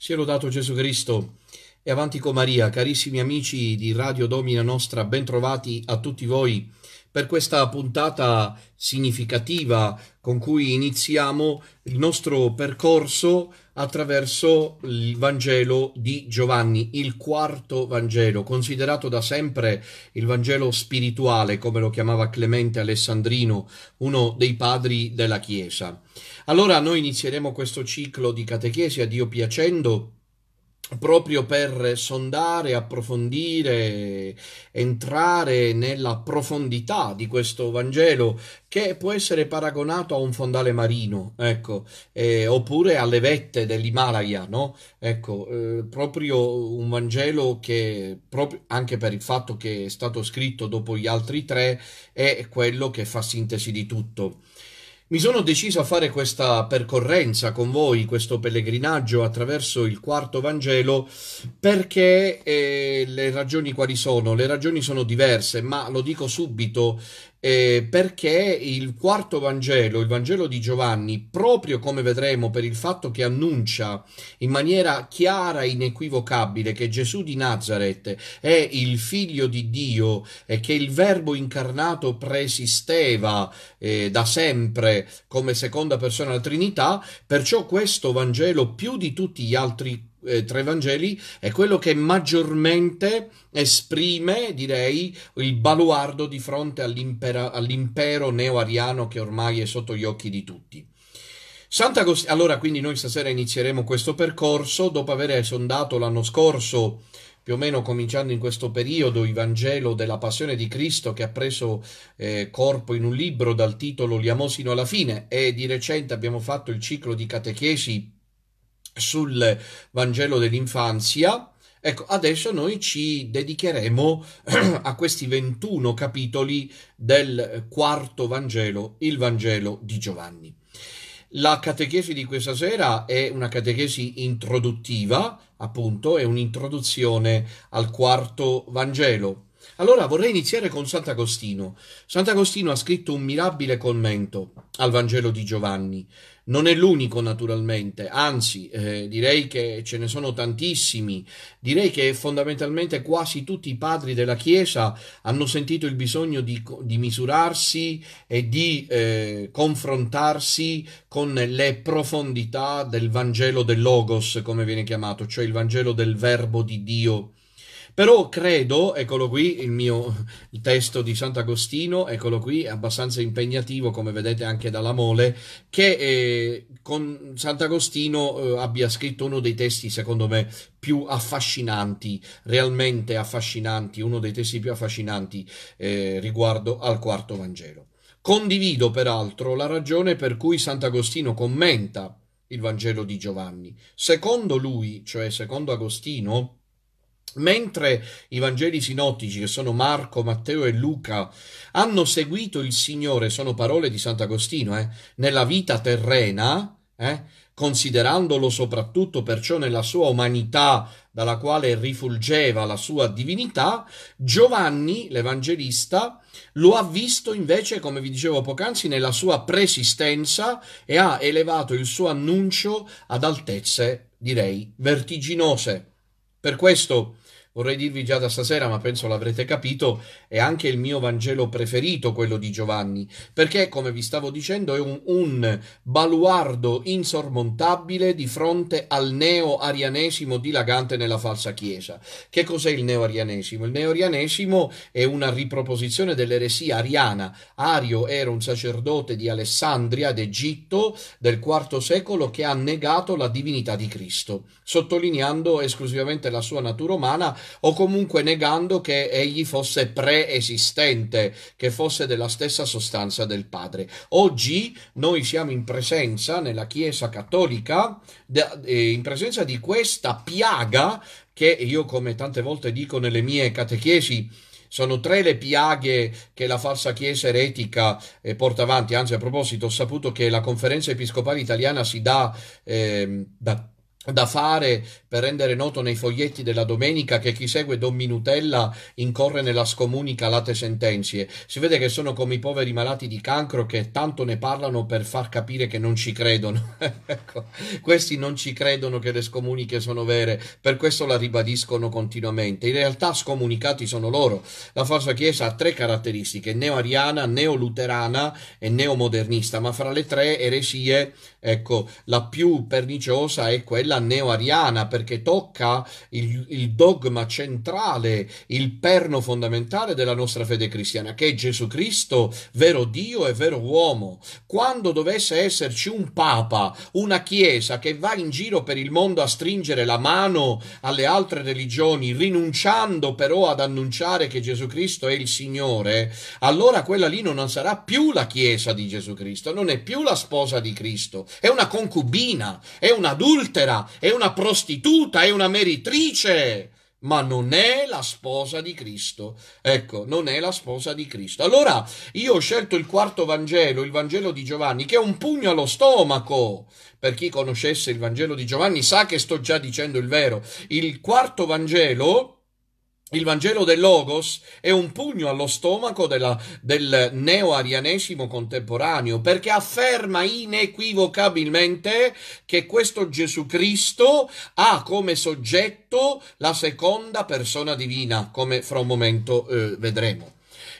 Sia lodato Gesù Cristo e avanti con Maria, carissimi amici di Radio Domina Nostra, bentrovati a tutti voi per questa puntata significativa con cui iniziamo il nostro percorso attraverso il Vangelo di Giovanni, il quarto Vangelo, considerato da sempre il Vangelo spirituale, come lo chiamava Clemente Alessandrino, uno dei padri della Chiesa. Allora noi inizieremo questo ciclo di catechesi a Dio piacendo proprio per sondare, approfondire, entrare nella profondità di questo Vangelo che può essere paragonato a un fondale marino, ecco, eh, oppure alle vette dell'Himalaya, no? Ecco, eh, proprio un Vangelo che, proprio, anche per il fatto che è stato scritto dopo gli altri tre, è quello che fa sintesi di tutto. Mi sono deciso a fare questa percorrenza con voi, questo pellegrinaggio attraverso il quarto Vangelo, perché eh, le ragioni quali sono? Le ragioni sono diverse, ma lo dico subito, eh, perché il quarto Vangelo, il Vangelo di Giovanni, proprio come vedremo per il fatto che annuncia in maniera chiara e inequivocabile che Gesù di Nazareth è il figlio di Dio e che il verbo incarnato preesisteva eh, da sempre come seconda persona della Trinità, perciò questo Vangelo più di tutti gli altri eh, i Vangeli è quello che maggiormente esprime, direi, il baluardo di fronte all'impero, all'impero neo-ariano che ormai è sotto gli occhi di tutti. Sant'Agostino, allora quindi noi stasera inizieremo questo percorso dopo aver sondato l'anno scorso più o meno cominciando in questo periodo il Vangelo della Passione di Cristo che ha preso eh, corpo in un libro dal titolo L'Iamosino alla fine e di recente abbiamo fatto il ciclo di catechesi sul Vangelo dell'infanzia. Ecco, adesso noi ci dedicheremo a questi 21 capitoli del quarto Vangelo, il Vangelo di Giovanni. La catechesi di questa sera è una catechesi introduttiva, appunto, è un'introduzione al quarto Vangelo. Allora vorrei iniziare con Sant'Agostino. Sant'Agostino ha scritto un mirabile commento al Vangelo di Giovanni. Non è l'unico naturalmente, anzi eh, direi che ce ne sono tantissimi, direi che fondamentalmente quasi tutti i padri della Chiesa hanno sentito il bisogno di, di misurarsi e di eh, confrontarsi con le profondità del Vangelo del Logos, come viene chiamato, cioè il Vangelo del Verbo di Dio però credo, eccolo qui, il mio il testo di Sant'Agostino, eccolo qui, è abbastanza impegnativo, come vedete anche dalla mole, che eh, con Sant'Agostino eh, abbia scritto uno dei testi, secondo me, più affascinanti, realmente affascinanti, uno dei testi più affascinanti eh, riguardo al quarto Vangelo. Condivido peraltro la ragione per cui Sant'Agostino commenta il Vangelo di Giovanni. Secondo lui, cioè secondo Agostino, Mentre i Vangeli sinottici, che sono Marco, Matteo e Luca, hanno seguito il Signore, sono parole di Sant'Agostino, eh, nella vita terrena, eh, considerandolo soprattutto perciò nella sua umanità dalla quale rifulgeva la sua divinità, Giovanni, l'Evangelista, lo ha visto invece, come vi dicevo poc'anzi, nella sua preesistenza e ha elevato il suo annuncio ad altezze, direi, vertiginose. Per questo vorrei dirvi già da stasera, ma penso l'avrete capito, è anche il mio Vangelo preferito, quello di Giovanni, perché, come vi stavo dicendo, è un, un baluardo insormontabile di fronte al neo-arianesimo dilagante nella falsa Chiesa. Che cos'è il neo-arianesimo? Il neo-arianesimo è una riproposizione dell'eresia ariana. Ario era un sacerdote di Alessandria d'Egitto del IV secolo che ha negato la divinità di Cristo, sottolineando esclusivamente la sua natura umana o comunque negando che egli fosse preesistente, che fosse della stessa sostanza del Padre. Oggi noi siamo in presenza nella Chiesa cattolica, eh, in presenza di questa piaga che io come tante volte dico nelle mie catechesi, sono tre le piaghe che la falsa chiesa eretica eh, porta avanti. Anzi, a proposito, ho saputo che la conferenza episcopale italiana si dà eh, da da fare per rendere noto nei foglietti della domenica che chi segue Don Minutella incorre nella scomunica late sentenzie. Si vede che sono come i poveri malati di cancro che tanto ne parlano per far capire che non ci credono. ecco, questi non ci credono che le scomuniche sono vere, per questo la ribadiscono continuamente. In realtà scomunicati sono loro. La falsa chiesa ha tre caratteristiche, neo-ariana, neo-luterana e neo-modernista, ma fra le tre eresie, ecco, la più perniciosa è quella neo-ariana perché tocca il, il dogma centrale, il perno fondamentale della nostra fede cristiana, che è Gesù Cristo, vero Dio e vero uomo. Quando dovesse esserci un Papa, una Chiesa che va in giro per il mondo a stringere la mano alle altre religioni, rinunciando però ad annunciare che Gesù Cristo è il Signore, allora quella lì non sarà più la Chiesa di Gesù Cristo, non è più la sposa di Cristo, è una concubina, è un'adultera, è una prostituta, è una meritrice, ma non è la sposa di Cristo. Ecco, non è la sposa di Cristo. Allora, io ho scelto il quarto Vangelo, il Vangelo di Giovanni, che è un pugno allo stomaco. Per chi conoscesse il Vangelo di Giovanni sa che sto già dicendo il vero. Il quarto Vangelo il Vangelo del Logos è un pugno allo stomaco della, del neo-arianesimo contemporaneo perché afferma inequivocabilmente che questo Gesù Cristo ha come soggetto la seconda persona divina, come fra un momento eh, vedremo.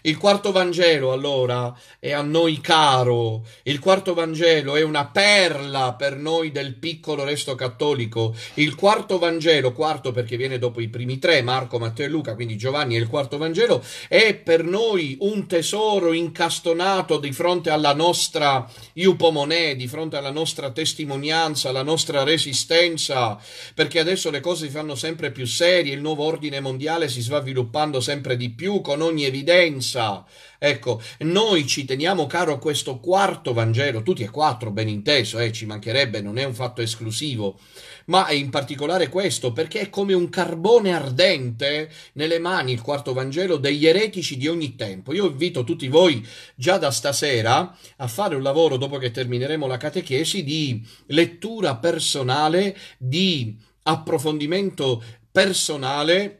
Il quarto Vangelo, allora, è a noi caro. Il quarto Vangelo è una perla per noi del piccolo resto cattolico. Il quarto Vangelo, quarto perché viene dopo i primi tre, Marco, Matteo e Luca, quindi Giovanni è il quarto Vangelo, è per noi un tesoro incastonato di fronte alla nostra iupomonè, di fronte alla nostra testimonianza, alla nostra resistenza, perché adesso le cose si fanno sempre più serie, il nuovo ordine mondiale si va sviluppando sempre di più con ogni evidenza forza. Ecco, noi ci teniamo caro questo quarto Vangelo, tutti e quattro, ben inteso, eh, ci mancherebbe, non è un fatto esclusivo, ma è in particolare questo perché è come un carbone ardente nelle mani il quarto Vangelo degli eretici di ogni tempo. Io invito tutti voi già da stasera a fare un lavoro, dopo che termineremo la catechesi, di lettura personale, di approfondimento personale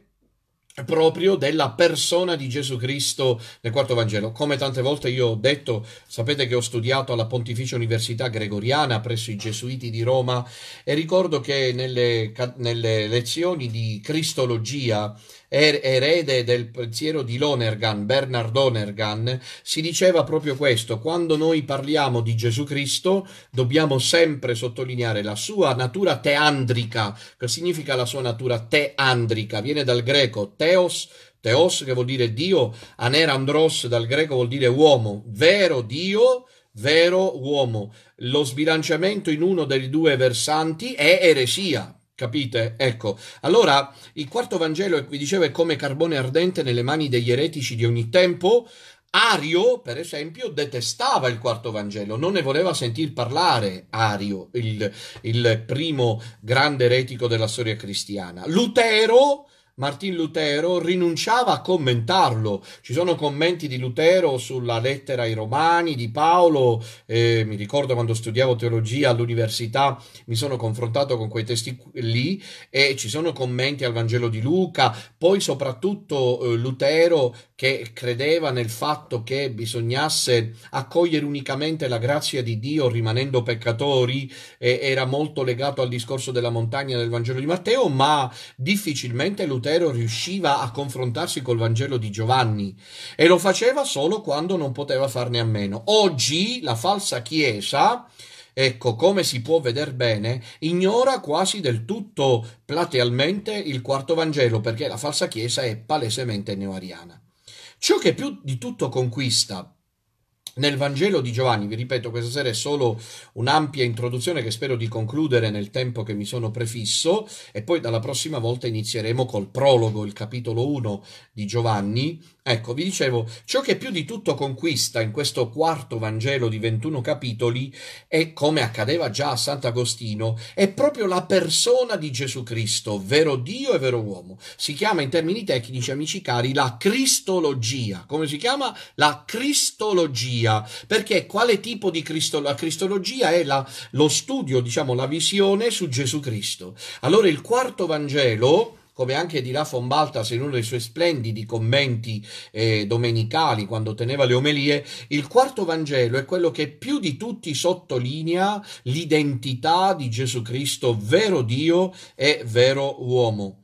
proprio della persona di Gesù Cristo nel quarto Vangelo. Come tante volte io ho detto, sapete che ho studiato alla Pontificia Università Gregoriana presso i Gesuiti di Roma e ricordo che nelle, nelle lezioni di Cristologia er- erede del pensiero di Lonergan, Bernard Lonergan, si diceva proprio questo, quando noi parliamo di Gesù Cristo dobbiamo sempre sottolineare la sua natura teandrica, che significa la sua natura teandrica, viene dal greco teos, teos che vuol dire Dio, anerandros dal greco vuol dire uomo, vero Dio, vero uomo. Lo sbilanciamento in uno dei due versanti è eresia, Capite? Ecco, allora il quarto Vangelo, vi eh, dicevo, è come carbone ardente nelle mani degli eretici di ogni tempo. Ario, per esempio, detestava il quarto Vangelo, non ne voleva sentir parlare Ario, il, il primo grande eretico della storia cristiana. Lutero Martin Lutero rinunciava a commentarlo. Ci sono commenti di Lutero sulla lettera ai Romani, di Paolo. Eh, mi ricordo quando studiavo teologia all'università mi sono confrontato con quei testi lì e ci sono commenti al Vangelo di Luca. Poi soprattutto eh, Lutero che credeva nel fatto che bisognasse accogliere unicamente la grazia di Dio rimanendo peccatori eh, era molto legato al discorso della montagna del Vangelo di Matteo, ma difficilmente Lutero Lutero riusciva a confrontarsi col Vangelo di Giovanni e lo faceva solo quando non poteva farne a meno. Oggi la falsa Chiesa ecco come si può vedere bene, ignora quasi del tutto platealmente il quarto Vangelo perché la falsa Chiesa è palesemente neoariana. Ciò che più di tutto conquista nel Vangelo di Giovanni, vi ripeto, questa sera è solo un'ampia introduzione che spero di concludere nel tempo che mi sono prefisso e poi dalla prossima volta inizieremo col prologo, il capitolo 1 di Giovanni. Ecco, vi dicevo, ciò che più di tutto conquista in questo quarto Vangelo di 21 capitoli è, come accadeva già a Sant'Agostino, è proprio la persona di Gesù Cristo, vero Dio e vero uomo. Si chiama in termini tecnici, amici cari, la Cristologia. Come si chiama? La Cristologia cristologia, perché quale tipo di cristologia? La cristologia è la, lo studio, diciamo, la visione su Gesù Cristo. Allora il quarto Vangelo, come anche dirà von Baltas in uno dei suoi splendidi commenti eh, domenicali quando teneva le omelie, il quarto Vangelo è quello che più di tutti sottolinea l'identità di Gesù Cristo, vero Dio e vero uomo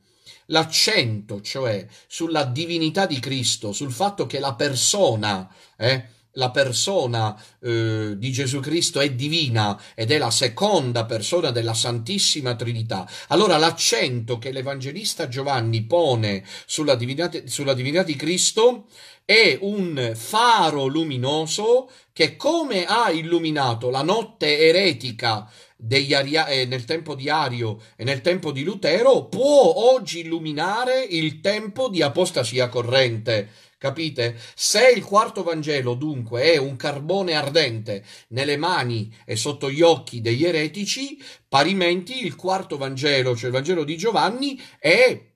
l'accento, cioè sulla divinità di Cristo, sul fatto che la persona, eh, la persona eh, di Gesù Cristo è divina ed è la seconda persona della Santissima Trinità. Allora l'accento che l'Evangelista Giovanni pone sulla divinità, sulla divinità di Cristo è un faro luminoso che come ha illuminato la notte eretica Aria, eh, nel tempo di Ario e nel tempo di Lutero, può oggi illuminare il tempo di apostasia corrente. Capite? Se il quarto Vangelo dunque è un carbone ardente nelle mani e sotto gli occhi degli eretici, parimenti il quarto Vangelo, cioè il Vangelo di Giovanni, è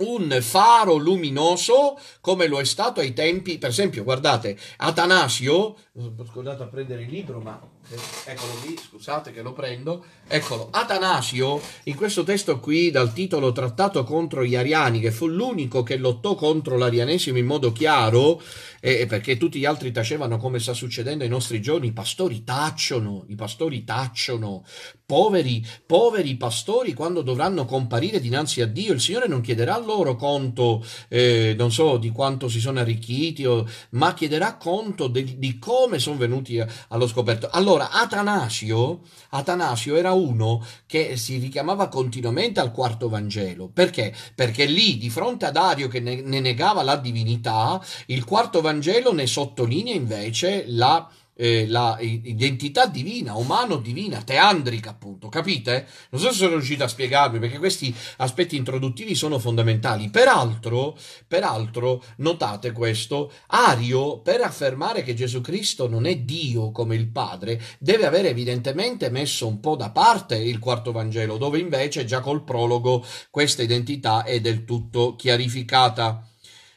un faro luminoso come lo è stato ai tempi, per esempio, guardate, Atanasio, ho scordato a prendere il libro, ma eh, eccolo lì, scusate che lo prendo, eccolo, Atanasio in questo testo qui dal titolo Trattato contro gli ariani, che fu l'unico che lottò contro l'arianesimo in modo chiaro, e perché tutti gli altri tacevano come sta succedendo ai nostri giorni, i pastori tacciono, i pastori tacciono, poveri, poveri pastori quando dovranno comparire dinanzi a Dio, il Signore non chiederà loro conto, eh, non so, di quanto si sono arricchiti, o, ma chiederà conto de, di come sono venuti a, allo scoperto. Allora, Atanasio, Atanasio era uno che si richiamava continuamente al quarto Vangelo, perché? Perché lì, di fronte a Dario che ne, ne negava la divinità, il quarto Vangelo Vangelo ne sottolinea invece la, eh, la identità divina, umano-divina, teandrica appunto, capite? Non so se sono riuscito a spiegarvi perché questi aspetti introduttivi sono fondamentali. Peraltro, peraltro, notate questo, Ario per affermare che Gesù Cristo non è Dio come il Padre deve avere evidentemente messo un po' da parte il quarto Vangelo, dove invece già col prologo questa identità è del tutto chiarificata.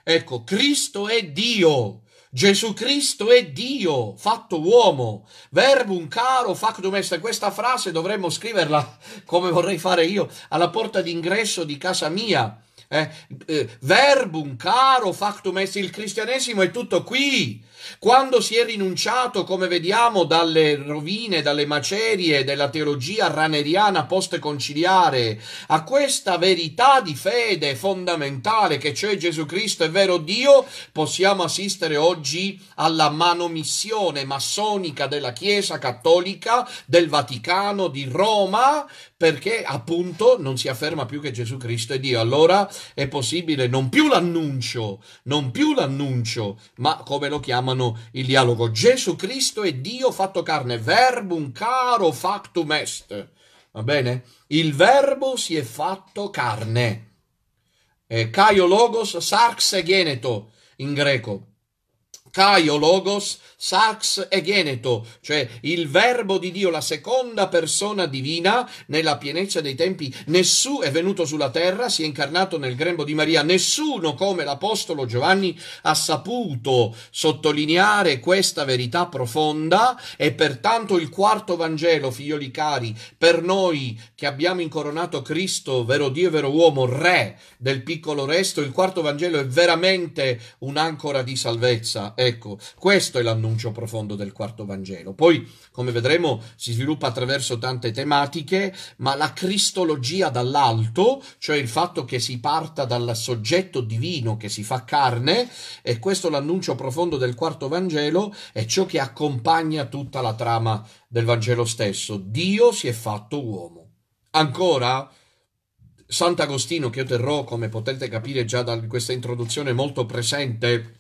Ecco, Cristo è Dio. Gesù Cristo è Dio, fatto uomo, verbo un caro, factum est. Questa frase dovremmo scriverla, come vorrei fare io, alla porta d'ingresso di casa mia. Eh, eh, verbum caro, factum est. Il cristianesimo è tutto qui quando si è rinunciato, come vediamo, dalle rovine, dalle macerie della teologia raneriana post-conciliare a questa verità di fede fondamentale che cioè Gesù Cristo è vero Dio, possiamo assistere oggi alla manomissione massonica della Chiesa cattolica, del Vaticano, di Roma, perché appunto non si afferma più che Gesù Cristo è Dio. Allora è possibile non più l'annuncio, non più l'annuncio, ma come lo chiamano? chiamano il dialogo Gesù Cristo e Dio fatto carne, verbum caro factum est. Va bene? Il verbo si è fatto carne. E eh, Caio Logos sarx geneto in greco. Caio Logos, Sax e Geneto, cioè il verbo di Dio, la seconda persona divina nella pienezza dei tempi. Nessuno è venuto sulla terra, si è incarnato nel grembo di Maria. Nessuno come l'Apostolo Giovanni ha saputo sottolineare questa verità profonda e pertanto il quarto Vangelo, figlioli cari, per noi che abbiamo incoronato Cristo, vero Dio e vero uomo, re del piccolo resto, il quarto Vangelo è veramente un'ancora di salvezza Ecco, questo è l'annuncio profondo del quarto Vangelo. Poi, come vedremo, si sviluppa attraverso tante tematiche, ma la cristologia dall'alto, cioè il fatto che si parta dal soggetto divino che si fa carne, e questo l'annuncio profondo del quarto Vangelo, è ciò che accompagna tutta la trama del Vangelo stesso. Dio si è fatto uomo. Ancora, Sant'Agostino, che io terrò, come potete capire già da questa introduzione, molto presente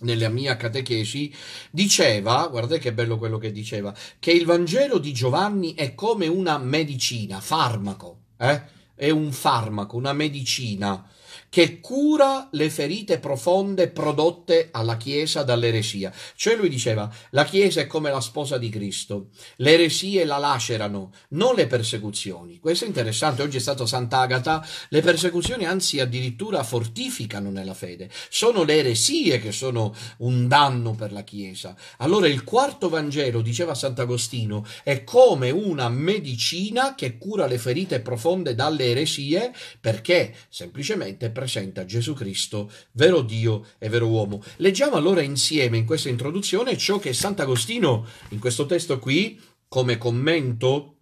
nella mia catechesi, diceva, guardate che bello quello che diceva, che il Vangelo di Giovanni è come una medicina, farmaco, eh? è un farmaco, una medicina che cura le ferite profonde prodotte alla Chiesa dall'eresia. Cioè lui diceva, la Chiesa è come la sposa di Cristo, le eresie la lacerano, non le persecuzioni. Questo è interessante, oggi è stato Sant'Agata, le persecuzioni anzi addirittura fortificano nella fede, sono le eresie che sono un danno per la Chiesa. Allora il quarto Vangelo, diceva Sant'Agostino, è come una medicina che cura le ferite profonde dalle eresie perché semplicemente rappresenta Gesù Cristo, vero Dio e vero uomo. Leggiamo allora insieme in questa introduzione ciò che Sant'Agostino, in questo testo qui, come commento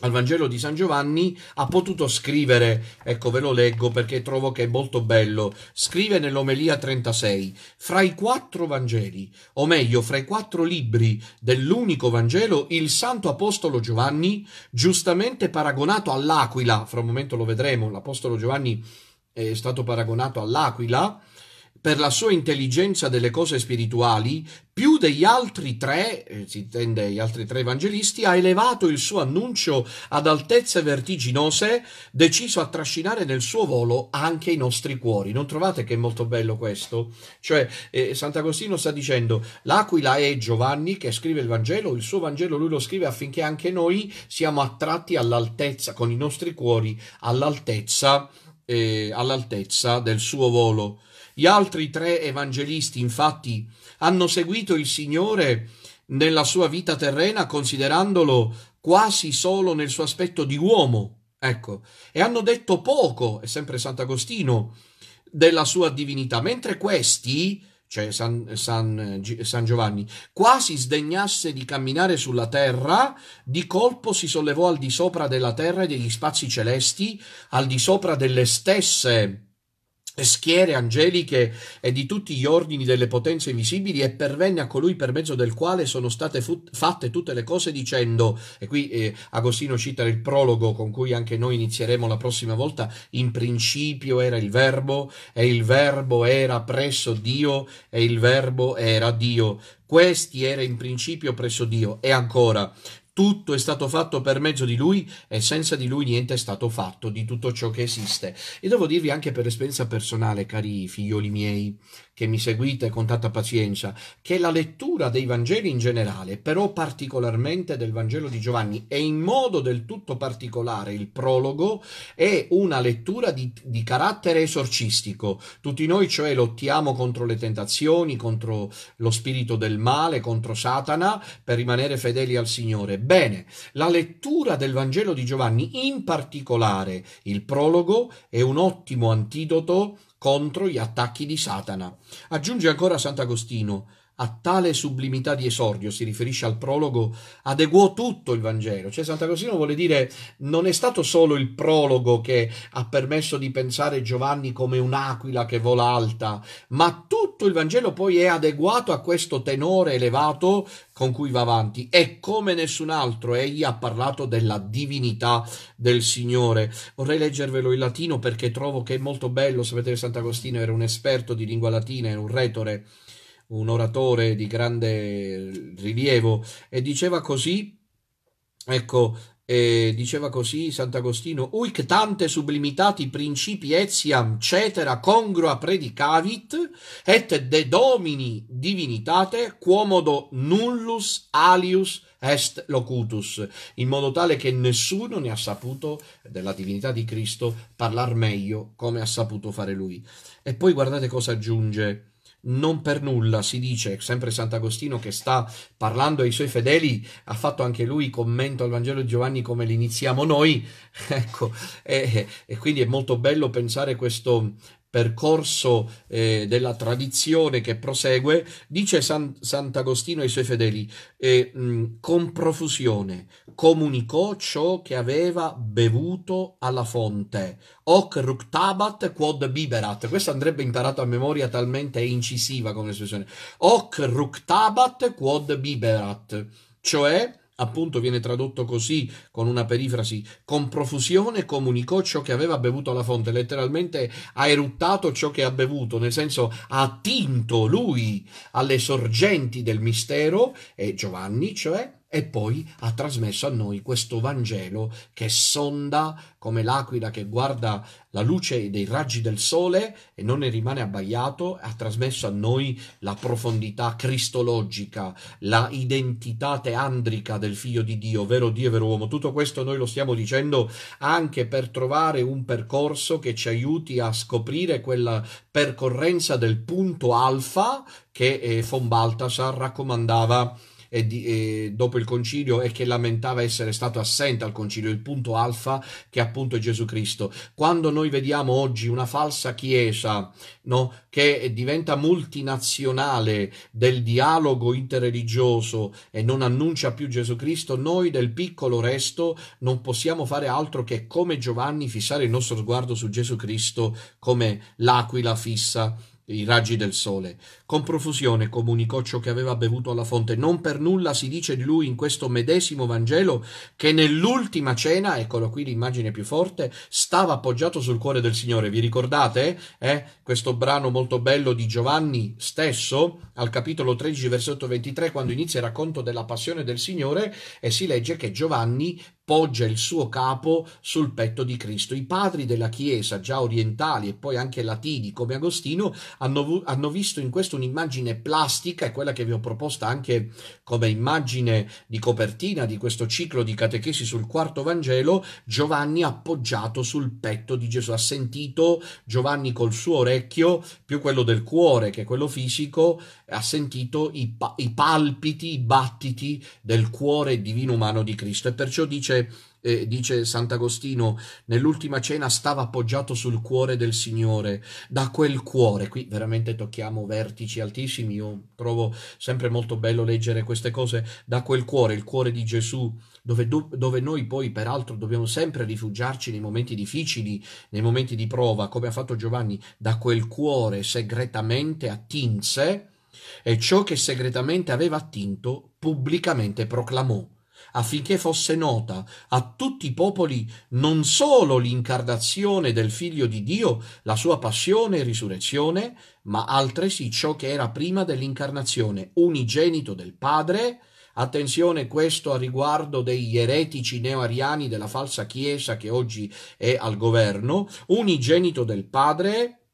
al Vangelo di San Giovanni ha potuto scrivere, ecco ve lo leggo perché trovo che è molto bello, scrive nell'Omelia 36, fra i quattro Vangeli, o meglio fra i quattro libri dell'unico Vangelo, il Santo Apostolo Giovanni, giustamente paragonato all'Aquila, fra un momento lo vedremo, l'Apostolo Giovanni è stato paragonato all'aquila, per la sua intelligenza delle cose spirituali, più degli altri tre, eh, si intende gli altri tre evangelisti, ha elevato il suo annuncio ad altezze vertiginose, deciso a trascinare nel suo volo anche i nostri cuori. Non trovate che è molto bello questo? Cioè, eh, Sant'Agostino sta dicendo, l'aquila è Giovanni che scrive il Vangelo, il suo Vangelo lui lo scrive affinché anche noi siamo attratti all'altezza, con i nostri cuori, all'altezza eh, all'altezza del suo volo. Gli altri tre evangelisti, infatti, hanno seguito il Signore nella sua vita terrena considerandolo quasi solo nel suo aspetto di uomo, ecco, e hanno detto poco, è sempre Sant'Agostino, della sua divinità, mentre questi cioè San, San, San, Giovanni, quasi sdegnasse di camminare sulla terra, di colpo si sollevò al di sopra della terra e degli spazi celesti, al di sopra delle stesse schiere angeliche e di tutti gli ordini delle potenze visibili e pervenne a colui per mezzo del quale sono state fut- fatte tutte le cose dicendo e qui eh, Agostino cita il prologo con cui anche noi inizieremo la prossima volta in principio era il verbo e il verbo era presso Dio e il verbo era Dio questi era in principio presso Dio e ancora tutto è stato fatto per mezzo di lui e senza di lui niente è stato fatto di tutto ciò che esiste. E devo dirvi anche per esperienza personale, cari figlioli miei, che mi seguite con tanta pazienza, che la lettura dei Vangeli in generale, però particolarmente del Vangelo di Giovanni e in modo del tutto particolare il prologo, è una lettura di, di carattere esorcistico. Tutti noi cioè lottiamo contro le tentazioni, contro lo spirito del male, contro Satana, per rimanere fedeli al Signore. Bene, la lettura del Vangelo di Giovanni, in particolare il prologo, è un ottimo antidoto contro gli attacchi di Satana. Aggiunge ancora Sant'Agostino a tale sublimità di esordio, si riferisce al prologo, adeguò tutto il Vangelo. Cioè Sant'Agostino vuole dire non è stato solo il prologo che ha permesso di pensare Giovanni come un'aquila che vola alta, ma tutto il Vangelo poi è adeguato a questo tenore elevato con cui va avanti e come nessun altro egli ha parlato della divinità del Signore. Vorrei leggervelo in latino perché trovo che è molto bello, sapete che Sant'Agostino era un esperto di lingua latina, era un retore un oratore di grande rilievo, e diceva così, ecco, eh, diceva così Sant'Agostino, uic tante sublimitati principi etiam cetera congrua predicavit, et de domini divinitate quomodo nullus alius est locutus, in modo tale che nessuno ne ha saputo della divinità di Cristo parlare meglio come ha saputo fare lui. E poi guardate cosa aggiunge non per nulla si dice, sempre Sant'Agostino che sta parlando ai suoi fedeli, ha fatto anche lui commento al Vangelo di Giovanni come l'iniziamo noi, ecco, e, e quindi è molto bello pensare questo, percorso eh, della tradizione che prosegue, dice San, Sant'Agostino ai suoi fedeli, eh, mh, mm, con profusione comunicò ciò che aveva bevuto alla fonte. Hoc ructabat quod biberat. Questo andrebbe imparato a memoria talmente incisiva come espressione. Hoc ructabat quod biberat. Cioè appunto viene tradotto così con una perifrasi con profusione comunicò ciò che aveva bevuto alla fonte letteralmente ha eruttato ciò che ha bevuto nel senso ha attinto lui alle sorgenti del mistero e Giovanni cioè e poi ha trasmesso a noi questo Vangelo che sonda come l'aquila che guarda la luce dei raggi del sole e non ne rimane abbagliato, ha trasmesso a noi la profondità cristologica, la identità teandrica del figlio di Dio, vero Dio e vero uomo. Tutto questo noi lo stiamo dicendo anche per trovare un percorso che ci aiuti a scoprire quella percorrenza del punto alfa che eh, von Baltasar raccomandava e di, e dopo il concilio e che lamentava essere stato assente al concilio, il punto alfa che appunto è Gesù Cristo. Quando noi vediamo oggi una falsa chiesa no, che diventa multinazionale del dialogo interreligioso e non annuncia più Gesù Cristo, noi del piccolo resto non possiamo fare altro che come Giovanni fissare il nostro sguardo su Gesù Cristo come l'aquila fissa i raggi del sole. Con profusione comunicò ciò che aveva bevuto alla fonte. Non per nulla si dice di lui in questo medesimo Vangelo che nell'ultima cena, eccolo qui l'immagine più forte, stava appoggiato sul cuore del Signore. Vi ricordate? Eh? Questo brano molto bello di Giovanni stesso, al capitolo 13, versetto 23, quando inizia il racconto della passione del Signore e si legge che Giovanni poggia il suo capo sul petto di Cristo. I padri della Chiesa, già orientali e poi anche latini come Agostino, hanno, hanno visto in questo un'immagine plastica, è quella che vi ho proposta anche come immagine di copertina di questo ciclo di catechesi sul quarto Vangelo, Giovanni appoggiato sul petto di Gesù. Ha sentito Giovanni col suo orecchio, più quello del cuore che quello fisico, ha sentito i, i palpiti, i battiti del cuore divino umano di Cristo e perciò dice dice, eh, dice Sant'Agostino, nell'ultima cena stava appoggiato sul cuore del Signore, da quel cuore, qui veramente tocchiamo vertici altissimi, io trovo sempre molto bello leggere queste cose, da quel cuore, il cuore di Gesù, dove, dove noi poi peraltro dobbiamo sempre rifugiarci nei momenti difficili, nei momenti di prova, come ha fatto Giovanni, da quel cuore segretamente attinse, e ciò che segretamente aveva attinto pubblicamente proclamò affinché fosse nota a tutti i popoli non solo l'incarnazione del Figlio di Dio, la sua passione e risurrezione, ma altresì ciò che era prima dell'incarnazione, unigenito del Padre, Attenzione questo a riguardo degli eretici neoariani della falsa chiesa che oggi è al governo, unigenito del padre,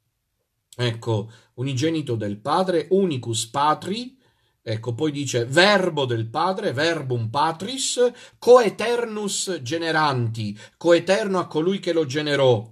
ecco, unigenito del padre, unicus patri, Ecco, poi dice verbo del Padre, verbum patris, coeternus generanti, coeterno a colui che lo generò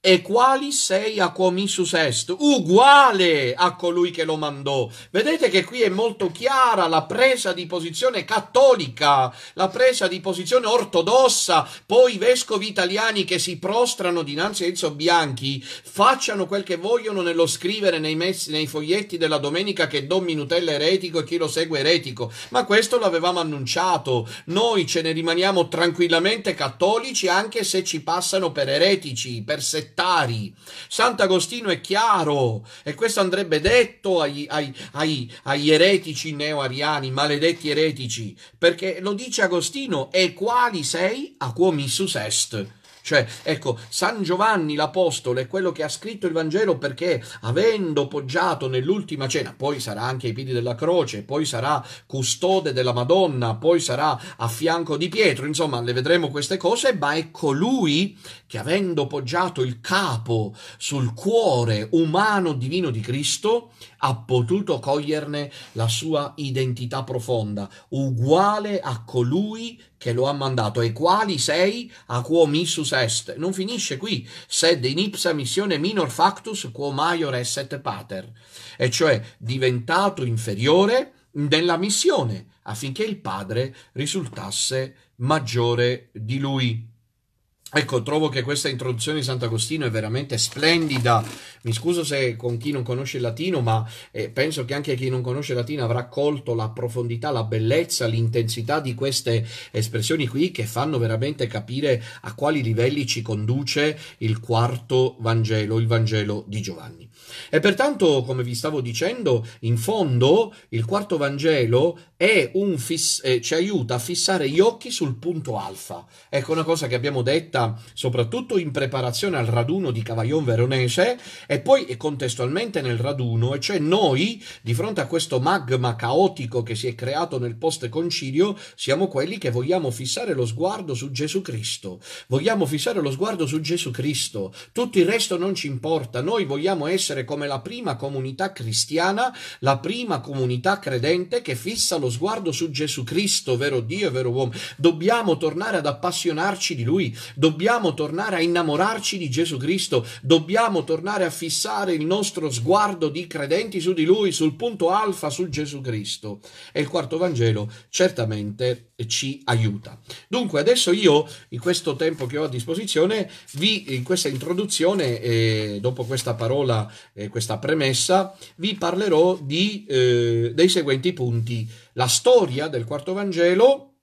e quali sei a quomissus est, uguale a colui che lo mandò. Vedete che qui è molto chiara la presa di posizione cattolica, la presa di posizione ortodossa, poi i vescovi italiani che si prostrano dinanzi a Enzo Bianchi facciano quel che vogliono nello scrivere nei, messi, nei foglietti della domenica che Don Minutella eretico e chi lo segue eretico, ma questo l'avevamo annunciato, noi ce ne rimaniamo tranquillamente cattolici anche se ci passano per eretici, per settimane settari. Sant'Agostino è chiaro e questo andrebbe detto agli, ai, ai, agli eretici neoariani, maledetti eretici, perché lo dice Agostino, e quali sei a quo missus est cioè, ecco, San Giovanni l'Apostolo è quello che ha scritto il Vangelo perché, avendo poggiato nell'ultima cena, poi sarà anche ai piedi della croce, poi sarà custode della Madonna, poi sarà a fianco di Pietro, insomma, le vedremo queste cose, ma è colui che, avendo poggiato il capo sul cuore umano divino di Cristo, ha potuto coglierne la sua identità profonda, uguale a colui che lo ha mandato, e quali sei a quo missus est. Non finisce qui, sed in ipsa missione minor factus quo maior esset pater, e cioè diventato inferiore nella missione, affinché il padre risultasse maggiore di lui. Ecco, trovo che questa introduzione di Sant'Agostino è veramente splendida. Mi scuso se con chi non conosce il latino, ma eh, penso che anche chi non conosce il latino avrà colto la profondità, la bellezza, l'intensità di queste espressioni qui che fanno veramente capire a quali livelli ci conduce il quarto Vangelo, il Vangelo di Giovanni. E pertanto, come vi stavo dicendo, in fondo il quarto Vangelo è fiss- eh, ci aiuta a fissare gli occhi sul punto alfa. Ecco una cosa che abbiamo detta soprattutto in preparazione al raduno di Cavaglion Veronese e poi contestualmente nel raduno, e cioè noi di fronte a questo magma caotico che si è creato nel post concilio, siamo quelli che vogliamo fissare lo sguardo su Gesù Cristo. Vogliamo fissare lo sguardo su Gesù Cristo. Tutto il resto non ci importa, noi vogliamo essere essere come la prima comunità cristiana, la prima comunità credente che fissa lo sguardo su Gesù Cristo, vero Dio e vero uomo. Dobbiamo tornare ad appassionarci di Lui, dobbiamo tornare a innamorarci di Gesù Cristo, dobbiamo tornare a fissare il nostro sguardo di credenti su di Lui, sul punto alfa, su Gesù Cristo. E il quarto Vangelo certamente ci aiuta. Dunque adesso io, in questo tempo che ho a disposizione, vi, in questa introduzione, eh, dopo questa parola eh, questa premessa, vi parlerò di, eh, dei seguenti punti. La storia del quarto Vangelo,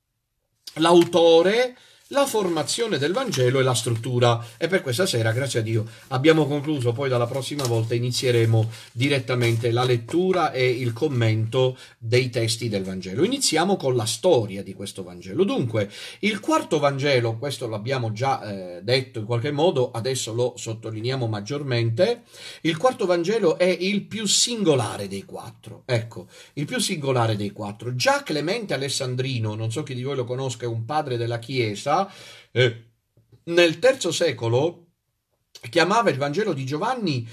l'autore, la formazione del Vangelo e la struttura. E per questa sera, grazie a Dio, abbiamo concluso. Poi dalla prossima volta inizieremo direttamente la lettura e il commento dei testi del Vangelo. Iniziamo con la storia di questo Vangelo. Dunque, il quarto Vangelo, questo l'abbiamo già eh, detto in qualche modo, adesso lo sottolineiamo maggiormente, il quarto Vangelo è il più singolare dei quattro. Ecco, il più singolare dei quattro. Già Clemente Alessandrino, non so chi di voi lo conosca, è un padre della Chiesa, eh, nel terzo secolo chiamava il Vangelo di Giovanni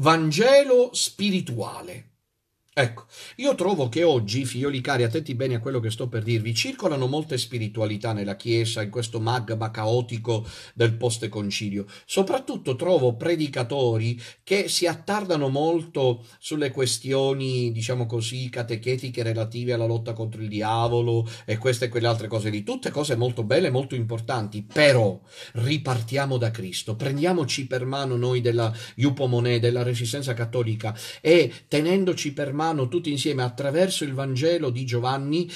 Vangelo spirituale. Ecco, io trovo che oggi, figlioli cari, attenti bene a quello che sto per dirvi, circolano molte spiritualità nella Chiesa, in questo magma caotico del post-concilio. Soprattutto trovo predicatori che si attardano molto sulle questioni, diciamo così, catechetiche relative alla lotta contro il diavolo e queste e quelle altre cose lì. Tutte cose molto belle, molto importanti, però ripartiamo da Cristo, prendiamoci per mano noi della Iupomonè, della Resistenza Cattolica e tenendoci per mano mano tutti insieme attraverso il Vangelo di Giovanni,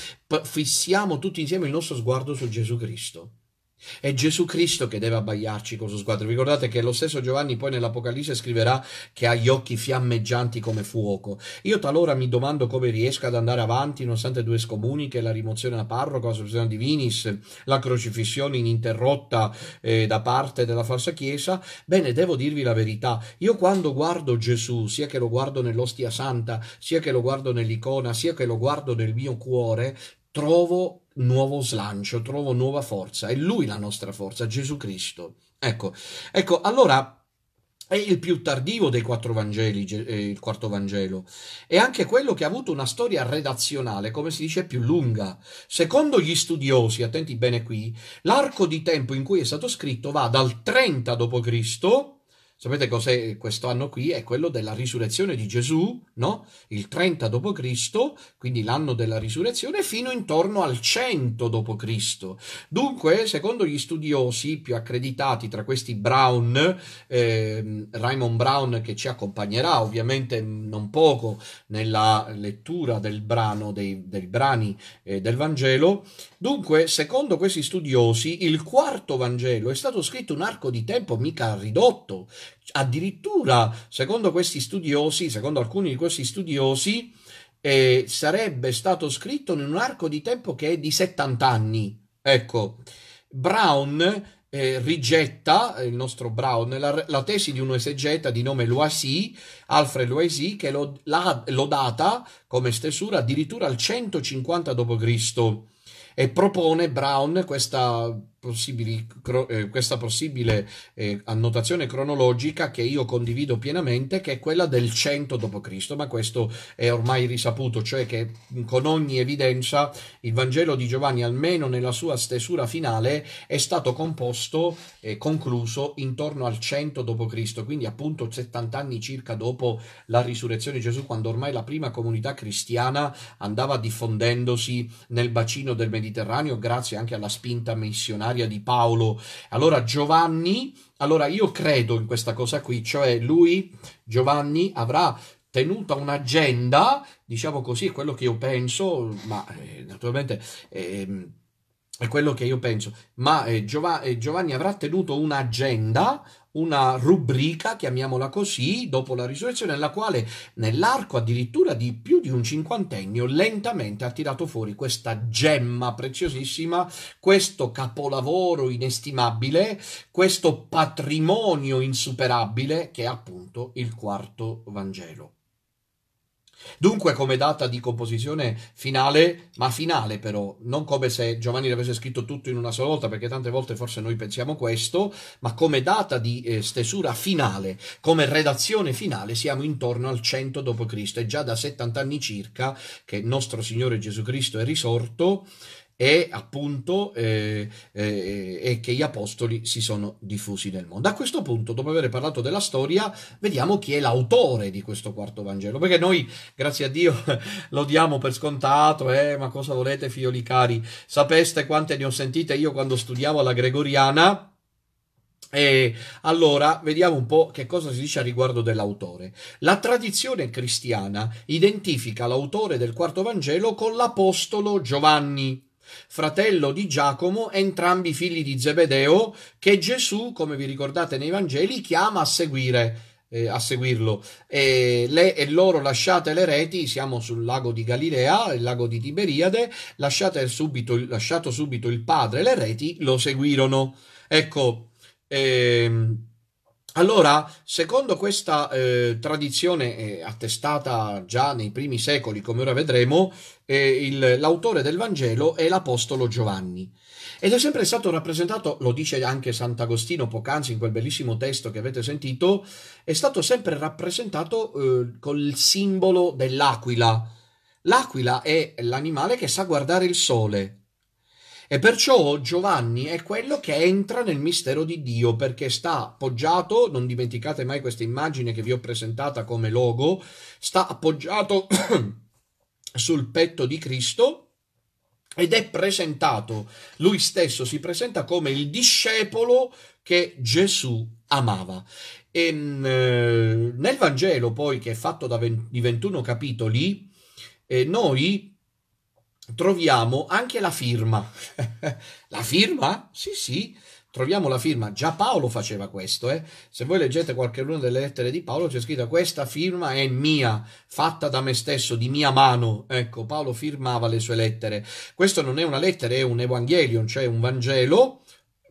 fissiamo tutti insieme il nostro sguardo su Gesù Cristo. È Gesù Cristo che deve abbagliarci con il suo sguardo. Ricordate che lo stesso Giovanni poi nell'Apocalisse scriverà che ha gli occhi fiammeggianti come fuoco. Io talora mi domando come riesca ad andare avanti nonostante due scomuniche, la rimozione da parroco, la soluzione di Vinis, la crocifissione ininterrotta eh, da parte della falsa chiesa. Bene, devo dirvi la verità. Io quando guardo Gesù, sia che lo guardo nell'ostia santa, sia che lo guardo nell'icona, sia che lo guardo nel mio cuore, trovo nuovo slancio, trovo nuova forza. È Lui la nostra forza, Gesù Cristo. Ecco, ecco allora è il più tardivo dei quattro Vangeli, eh, il quarto Vangelo, è anche quello che ha avuto una storia redazionale, come si dice, più lunga. Secondo gli studiosi, attenti bene qui, l'arco di tempo in cui è stato scritto va dal 30 d.C. Sapete cos'è questo anno qui? È quello della risurrezione di Gesù, no? Il 30 d.C., quindi l'anno della risurrezione, fino intorno al 100 d.C. Dunque, secondo gli studiosi più accreditati, tra questi Brown, eh, Raymond Brown che ci accompagnerà ovviamente non poco nella lettura del brano, dei, dei brani eh, del Vangelo, Dunque, secondo questi studiosi, il quarto Vangelo è stato scritto un arco di tempo mica ridotto. Addirittura, secondo questi studiosi, secondo alcuni di questi studiosi, eh, sarebbe stato scritto in un arco di tempo che è di 70 anni. Ecco, Brown eh, rigetta, eh, il nostro Brown, la, la, tesi di un esegeta di nome Loisy, Alfred Loisy, che l'ha la, data come stesura addirittura al 150 d.C e propone Brown questa possibili, cro, eh, questa possibile eh, annotazione cronologica che io condivido pienamente, che è quella del 100 d.C., ma questo è ormai risaputo, cioè che con ogni evidenza il Vangelo di Giovanni, almeno nella sua stesura finale, è stato composto e eh, concluso intorno al 100 d.C., quindi appunto 70 anni circa dopo la risurrezione di Gesù, quando ormai la prima comunità cristiana andava diffondendosi nel bacino del Mediterraneo, grazie anche alla spinta missionaria missionaria di Paolo. Allora Giovanni, allora io credo in questa cosa qui, cioè lui, Giovanni, avrà tenuto un'agenda, diciamo così, è quello che io penso, ma eh, naturalmente... Eh, è quello che io penso, ma eh, eh Giovanni avrà tenuto un'agenda una rubrica, chiamiamola così, dopo la risurrezione, nella quale nell'arco addirittura di più di un cinquantennio lentamente ha tirato fuori questa gemma preziosissima, questo capolavoro inestimabile, questo patrimonio insuperabile che è appunto il quarto Vangelo. Dunque, come data di composizione finale, ma finale però, non come se Giovanni l'avesse scritto tutto in una sola volta, perché tante volte forse noi pensiamo questo, ma come data di eh, stesura finale, come redazione finale, siamo intorno al 100 d.C. È già da 70 anni circa che nostro Signore Gesù Cristo è risorto e appunto eh, eh, e che gli apostoli si sono diffusi nel mondo. A questo punto, dopo aver parlato della storia, vediamo chi è l'autore di questo quarto Vangelo, perché noi, grazie a Dio, lo diamo per scontato, eh, ma cosa volete figlioli cari? Sapeste quante ne ho sentite io quando studiavo alla Gregoriana? E allora vediamo un po' che cosa si dice a riguardo dell'autore. La tradizione cristiana identifica l'autore del quarto Vangelo con l'apostolo Giovanni fratello di Giacomo, entrambi figli di Zebedeo, che Gesù, come vi ricordate nei Vangeli, chiama a seguire eh, a seguirlo. E, le, e, loro lasciate le reti, siamo sul lago di Galilea, il lago di Tiberiade, lasciate subito, lasciato subito il padre le reti, lo seguirono. Ecco, ehm, allora, secondo questa eh, tradizione eh, attestata già nei primi secoli, come ora vedremo, eh, il, l'autore del Vangelo è l'Apostolo Giovanni. Ed è sempre stato rappresentato, lo dice anche Sant'Agostino poc'anzi in quel bellissimo testo che avete sentito, è stato sempre rappresentato eh, col simbolo dell'aquila. L'aquila è l'animale che sa guardare il sole, e perciò Giovanni è quello che entra nel mistero di Dio perché sta appoggiato, non dimenticate mai questa immagine che vi ho presentata come logo, sta appoggiato sul petto di Cristo ed è presentato, lui stesso si presenta come il discepolo che Gesù amava. E, ehm, eh, nel Vangelo poi che è fatto di 21 capitoli, eh, noi troviamo anche la firma. la firma? Sì, sì, troviamo la firma. Già Paolo faceva questo, eh? Se voi leggete qualcuna delle lettere di Paolo c'è scritto questa firma è mia, fatta da me stesso, di mia mano. Ecco, Paolo firmava le sue lettere. Questo non è una lettera, è un evangelion, cioè un Vangelo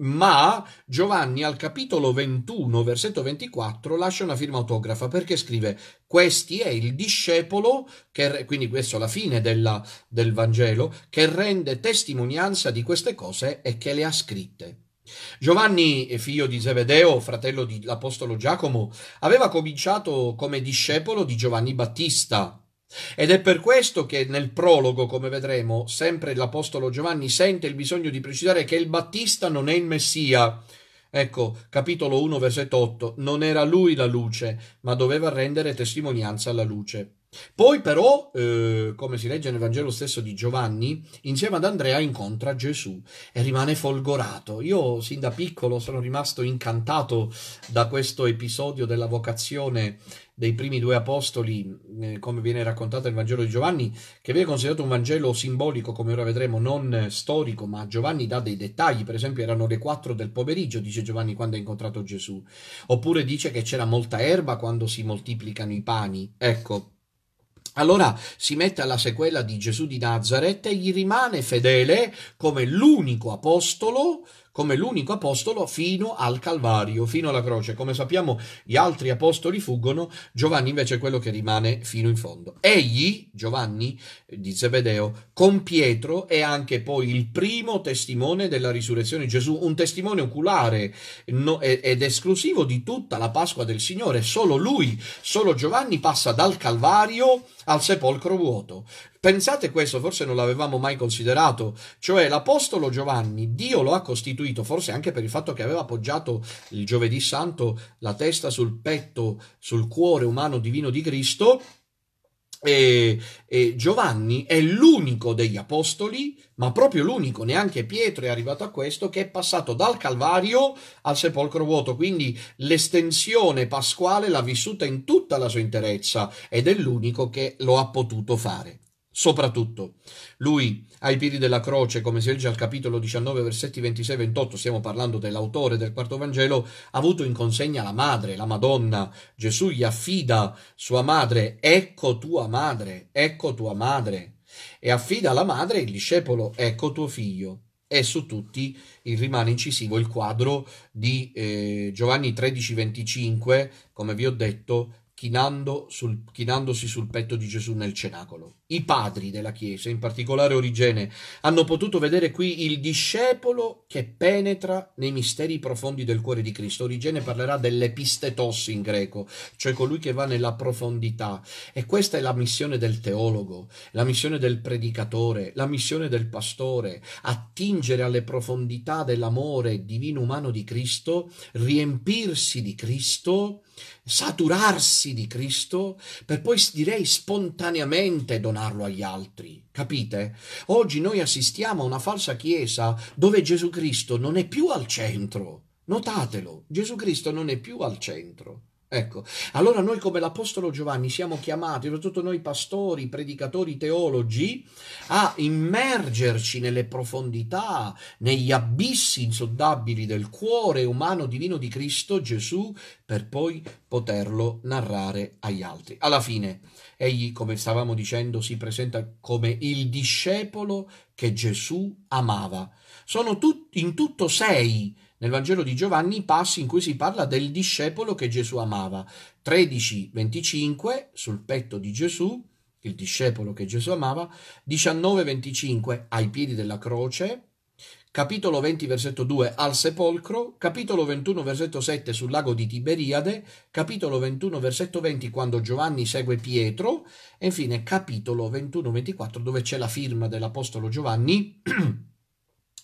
ma Giovanni al capitolo 21, versetto 24, lascia una firma autografa perché scrive questi è il discepolo, che, quindi questo è la fine della, del Vangelo, che rende testimonianza di queste cose e che le ha scritte. Giovanni, eh, figlio di Zebedeo, fratello dell'apostolo Giacomo, aveva cominciato come discepolo di Giovanni Battista, ed è per questo che nel prologo, come vedremo, sempre l'Apostolo Giovanni sente il bisogno di precisare che il Battista non è il Messia. Ecco, capitolo 1, versetto 8, non era lui la luce, ma doveva rendere testimonianza alla luce. Poi però, eh, come si legge nel Vangelo stesso di Giovanni, insieme ad Andrea incontra Gesù e rimane folgorato. Io sin da piccolo sono rimasto incantato da questo episodio della vocazione dei primi due apostoli, eh, come viene raccontato nel Vangelo di Giovanni, che viene considerato un Vangelo simbolico, come ora vedremo, non eh, storico, ma Giovanni dà dei dettagli, per esempio erano le 4 del pomeriggio, dice Giovanni quando ha incontrato Gesù, oppure dice che c'era molta erba quando si moltiplicano i pani, ecco. Allora si mette alla sequela di Gesù di Nazareth e gli rimane fedele come l'unico apostolo eh, come l'unico apostolo fino al Calvario, fino alla croce. Come sappiamo, gli altri apostoli fuggono, Giovanni invece è quello che rimane fino in fondo. Egli, Giovanni di Zebedeo, con Pietro è anche poi il primo testimone della risurrezione di Gesù, un testimone oculare no, ed esclusivo di tutta la Pasqua del Signore. Solo lui, solo Giovanni passa dal Calvario al sepolcro vuoto. Pensate questo, forse non l'avevamo mai considerato, cioè l'Apostolo Giovanni, Dio lo ha costituito, forse anche per il fatto che aveva appoggiato il giovedì santo la testa sul petto, sul cuore umano divino di Cristo, e, e, Giovanni è l'unico degli apostoli, ma proprio l'unico, neanche Pietro è arrivato a questo, che è passato dal Calvario al sepolcro vuoto, quindi l'estensione pasquale l'ha vissuta in tutta la sua interezza ed è l'unico che lo ha potuto fare. Soprattutto, lui ai piedi della croce, come si legge al capitolo 19, versetti 26-28, stiamo parlando dell'autore del quarto Vangelo, ha avuto in consegna la madre, la Madonna. Gesù gli affida sua madre, ecco tua madre, ecco tua madre. E affida alla madre il discepolo, ecco tuo figlio. E su tutti rimane incisivo il quadro di eh, Giovanni 13:25, come vi ho detto, chinando sul, chinandosi sul petto di Gesù nel cenacolo i padri della Chiesa, in particolare Origene, hanno potuto vedere qui il discepolo che penetra nei misteri profondi del cuore di Cristo. Origene parlerà dell'epistetos in greco, cioè colui che va nella profondità. E questa è la missione del teologo, la missione del predicatore, la missione del pastore, attingere alle profondità dell'amore divino umano di Cristo, riempirsi di Cristo, saturarsi di Cristo, per poi direi spontaneamente donare donarlo agli altri. Capite? Oggi noi assistiamo a una falsa chiesa dove Gesù Cristo non è più al centro. Notatelo, Gesù Cristo non è più al centro. Ecco, allora noi come l'Apostolo Giovanni siamo chiamati, soprattutto noi pastori, predicatori, teologi, a immergerci nelle profondità, negli abissi insondabili del cuore umano divino di Cristo Gesù, per poi poterlo narrare agli altri. Alla fine, Egli, come stavamo dicendo, si presenta come il discepolo che Gesù amava. Sono tut- in tutto sei nel Vangelo di Giovanni i passi in cui si parla del discepolo che Gesù amava. 13:25 sul petto di Gesù, il discepolo che Gesù amava, 19:25 ai piedi della croce, capitolo 20 versetto 2 al sepolcro, capitolo 21 versetto 7 sul lago di Tiberiade, capitolo 21 versetto 20 quando Giovanni segue Pietro e infine capitolo 21 24 dove c'è la firma dell'apostolo Giovanni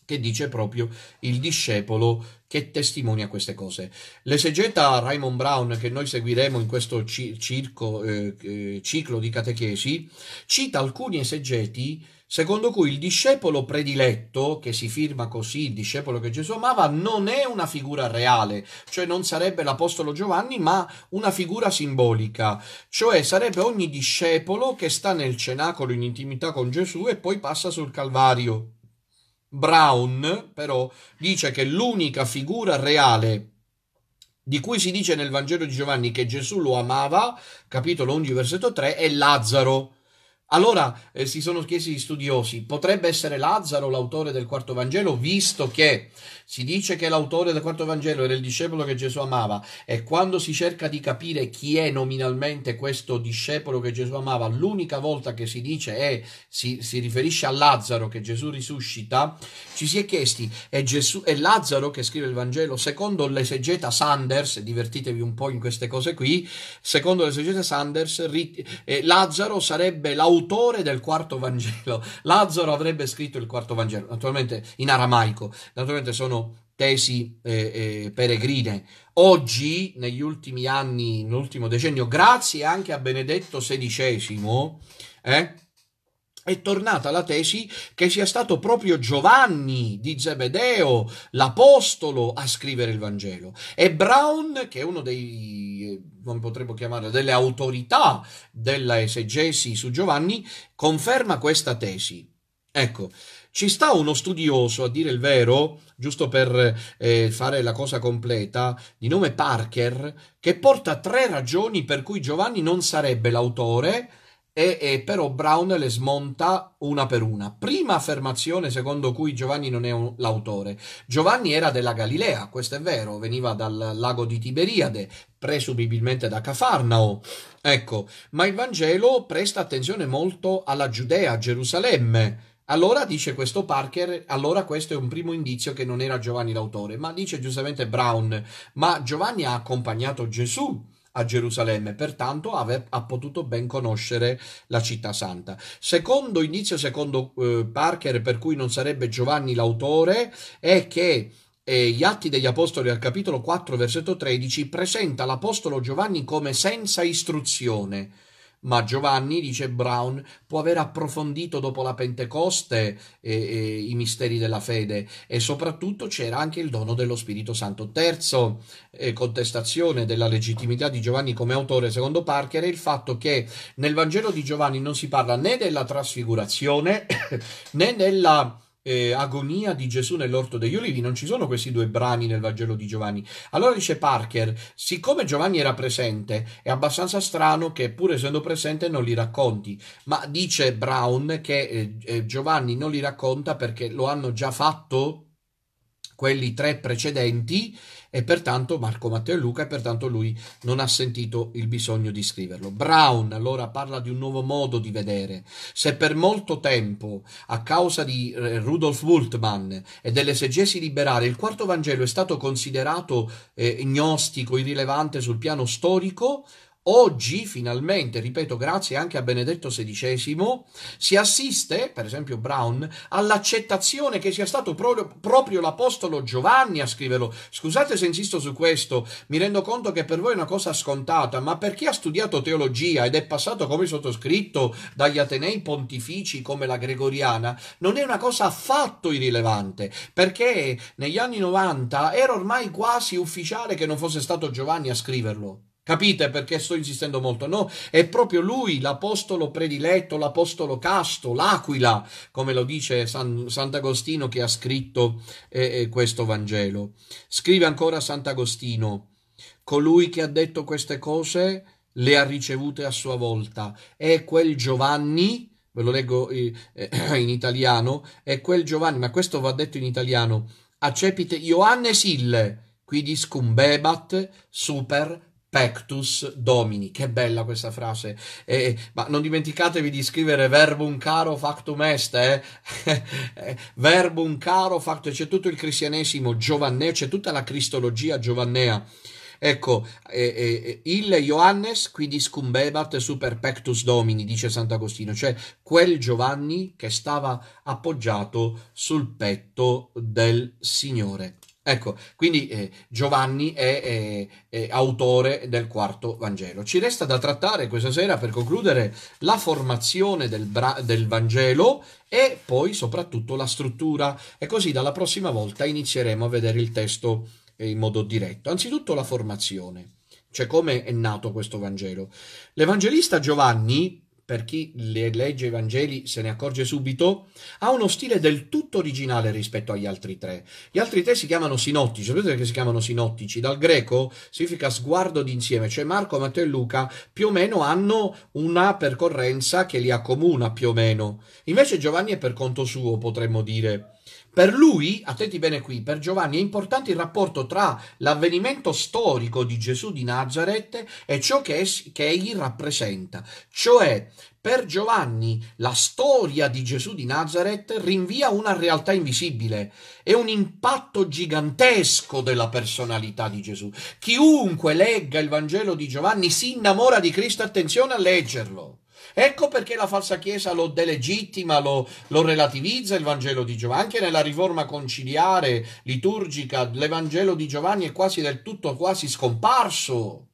che dice proprio il discepolo che testimonia queste cose. L'esegeta Raymond Brown, che noi seguiremo in questo circo, eh, eh, ciclo di catechesi, cita alcuni esegeti secondo cui il discepolo prediletto, che si firma così il discepolo che Gesù amava, non è una figura reale, cioè non sarebbe l'Apostolo Giovanni, ma una figura simbolica, cioè sarebbe ogni discepolo che sta nel cenacolo in intimità con Gesù e poi passa sul Calvario. Brown però dice che l'unica figura reale di cui si dice nel Vangelo di Giovanni che Gesù lo amava, capitolo 11, versetto 3, è Lazzaro allora eh, si sono chiesti gli studiosi, potrebbe essere Lazzaro l'autore del quarto Vangelo, visto che si dice che l'autore del quarto Vangelo era il discepolo che Gesù amava e quando si cerca di capire chi è nominalmente questo discepolo che Gesù amava, l'unica volta che si dice è, si, si riferisce a Lazzaro che Gesù risuscita, ci si è chiesti, è, Gesù, è Lazzaro che scrive il Vangelo? Secondo l'esegeta Sanders, divertitevi un po' in queste cose qui, secondo l'esegeta Sanders, rit- eh, Lazzaro sarebbe l'autore l'autore del quarto Vangelo. Lazzaro avrebbe scritto il quarto Vangelo, naturalmente in aramaico, naturalmente sono tesi eh, eh, peregrine. Oggi, negli ultimi anni, nell'ultimo decennio, grazie anche a Benedetto XVI, eh, è tornata la tesi che sia stato proprio Giovanni di Zebedeo, l'apostolo, a scrivere il Vangelo. E Brown, che è uno dei, eh, come potremmo chiamare, delle autorità della esegesi su Giovanni, conferma questa tesi. Ecco, ci sta uno studioso, a dire il vero, giusto per eh, fare la cosa completa, di nome Parker, che porta tre ragioni per cui Giovanni non sarebbe l'autore e, e, però Brown le smonta una per una. Prima affermazione secondo cui Giovanni non è un, l'autore. Giovanni era della Galilea, questo è vero, veniva dal lago di Tiberiade, presumibilmente da Cafarnao. Ecco, ma il Vangelo presta attenzione molto alla Giudea, a Gerusalemme. Allora dice questo Parker, allora questo è un primo indizio che non era Giovanni l'autore, ma dice giustamente Brown, ma Giovanni ha accompagnato Gesù a Gerusalemme, pertanto ave, ha potuto ben conoscere la città santa. Secondo inizio, secondo eh, Parker, per cui non sarebbe Giovanni l'autore, è che eh, gli Atti degli Apostoli al capitolo 4, versetto 13, presenta l'Apostolo Giovanni come senza istruzione ma Giovanni, dice Brown, può aver approfondito dopo la Pentecoste eh, eh, i misteri della fede e soprattutto c'era anche il dono dello Spirito Santo. Terzo eh, contestazione della legittimità di Giovanni come autore, secondo Parker, è il fatto che nel Vangelo di Giovanni non si parla né della trasfigurazione né della eh, agonia di Gesù nell'orto degli olivi, non ci sono questi due brani nel Vangelo di Giovanni. Allora dice Parker, siccome Giovanni era presente, è abbastanza strano che pur essendo presente non li racconti, ma dice Brown che eh, eh Giovanni non li racconta perché lo hanno già fatto quelli tre precedenti e pertanto Marco, Matteo e Luca e pertanto lui non ha sentito il bisogno di scriverlo. Brown allora parla di un nuovo modo di vedere. Se per molto tempo, a causa di eh, Rudolf Bultmann e dell'esegesi liberale, il quarto Vangelo è stato considerato eh, gnostico, irrilevante sul piano storico, Oggi, finalmente, ripeto, grazie anche a Benedetto XVI, si assiste, per esempio Brown, all'accettazione che sia stato pro- proprio l'Apostolo Giovanni a scriverlo. Scusate se insisto su questo, mi rendo conto che per voi è una cosa scontata, ma per chi ha studiato teologia ed è passato come sottoscritto dagli Atenei pontifici come la Gregoriana, non è una cosa affatto irrilevante, perché negli anni 90 era ormai quasi ufficiale che non fosse stato Giovanni a scriverlo. Capite perché sto insistendo molto? No, è proprio lui, l'apostolo prediletto, l'apostolo casto, l'aquila, come lo dice San, Sant'Agostino che ha scritto eh, eh, questo Vangelo. Scrive ancora Sant'Agostino, colui che ha detto queste cose le ha ricevute a sua volta. È quel Giovanni, ve lo leggo eh, eh in italiano, è quel Giovanni, ma questo va detto in italiano, accepite Ioannes ille, qui discumbebat super Pectus Domini, che bella questa frase, eh, ma non dimenticatevi di scrivere verbum caro factum est, eh? eh? verbum caro factum, c'è tutto il cristianesimo giovanneo, c'è tutta la cristologia giovannea, Ecco, eh, eh, il Ioannes quidi scumbebat super pectus domini, dice Sant'Agostino, cioè quel Giovanni che stava appoggiato sul petto del Signore. Ecco, quindi eh, Giovanni è, è, è, autore del quarto Vangelo. Ci resta da trattare questa sera per concludere la formazione del, bra- del Vangelo e poi soprattutto la struttura. E così dalla prossima volta inizieremo a vedere il testo eh, in modo diretto. Anzitutto la formazione, cioè come è nato questo Vangelo. L'Evangelista Giovanni per chi le legge i Vangeli se ne accorge subito, ha uno stile del tutto originale rispetto agli altri tre. Gli altri tre si chiamano sinottici, sapete perché si chiamano sinottici? Dal greco significa sguardo d'insieme, cioè Marco, Matteo e Luca più o meno hanno una percorrenza che li accomuna più o meno. Invece Giovanni è per conto suo, potremmo dire. Per lui, attenti bene qui, per Giovanni è importante il rapporto tra l'avvenimento storico di Gesù di Nazareth e ciò che, es- che egli rappresenta, cioè per Giovanni la storia di Gesù di Nazareth rinvia una realtà invisibile, è un impatto gigantesco della personalità di Gesù. Chiunque legga il Vangelo di Giovanni si innamora di Cristo, attenzione a leggerlo. Ecco perché la falsa Chiesa lo delegittima, lo, lo relativizza il Vangelo di Giovanni. Anche nella riforma conciliare, liturgica, l'Evangelo di Giovanni è quasi del tutto quasi scomparso.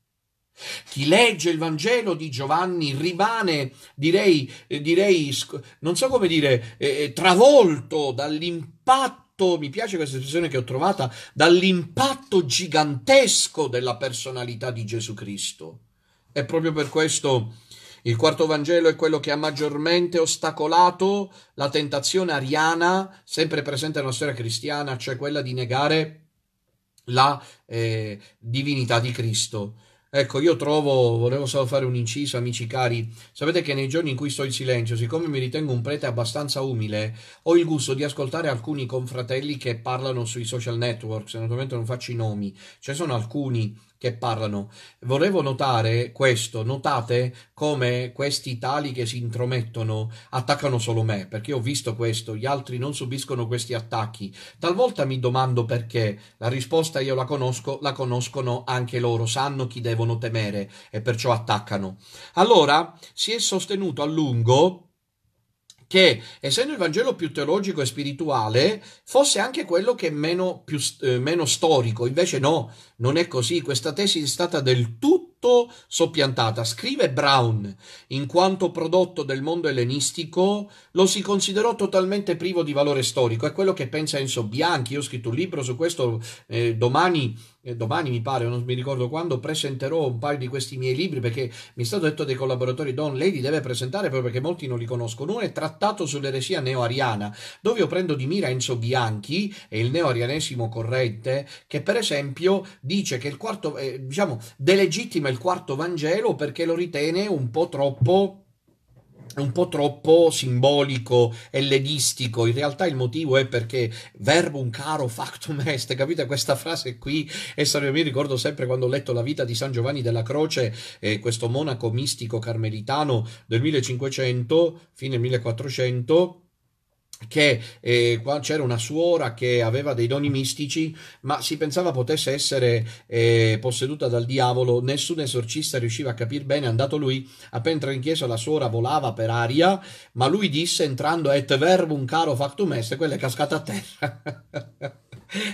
Chi legge il Vangelo di Giovanni rimane, direi, eh, direi non so come dire, eh, eh, travolto dall'impatto, mi piace questa espressione che ho trovata, dall'impatto gigantesco della personalità di Gesù Cristo. È proprio per questo il quarto Vangelo è quello che ha maggiormente ostacolato la tentazione ariana, sempre presente nella storia cristiana, cioè quella di negare la eh, divinità di Cristo. Ecco, io trovo, volevo solo fare un inciso, amici cari, sapete che nei giorni in cui sto in silenzio, siccome mi ritengo un prete abbastanza umile, ho il gusto di ascoltare alcuni confratelli che parlano sui social network, se naturalmente non faccio i nomi, ci cioè sono alcuni che parlano. Volevo notare questo, notate come questi tali che si intromettono attaccano solo me, perché ho visto questo, gli altri non subiscono questi attacchi. Talvolta mi domando perché, la risposta io la conosco, la conoscono anche loro, sanno chi devono temere e perciò attaccano. Allora, si è sostenuto a lungo che essendo il Vangelo più teologico e spirituale fosse anche quello che è meno, più, eh, meno storico, invece no, non è così, questa tesi è stata del tutto molto soppiantata. Scrive Brown, in quanto prodotto del mondo ellenistico, lo si considerò totalmente privo di valore storico. È quello che pensa Enzo Bianchi. Io ho scritto un libro su questo eh, domani. Eh, domani mi pare, non mi ricordo quando, presenterò un paio di questi miei libri perché mi è stato detto dai collaboratori Don Lady deve presentare proprio perché molti non li conoscono. Uno è Trattato sull'eresia neoariana, dove io prendo di mira Enzo Bianchi e il neoarianesimo corrente, che per esempio dice che il quarto, eh, diciamo, delegittima il quarto Vangelo perché lo ritiene un po' troppo un po' troppo simbolico, ellenistico. In realtà il motivo è perché verbum caro factum est, capite questa frase qui? E mi ricordo sempre quando ho letto la vita di San Giovanni della Croce, eh, questo monaco mistico carmelitano del 1500, fine 1400, che eh, c'era una suora che aveva dei doni mistici, ma si pensava potesse essere eh, posseduta dal diavolo. Nessun esorcista riusciva a capire bene. Andato lui, appena entra in chiesa, la suora volava per aria, ma lui disse entrando: Et verbum caro factum est, quella è cascata a terra.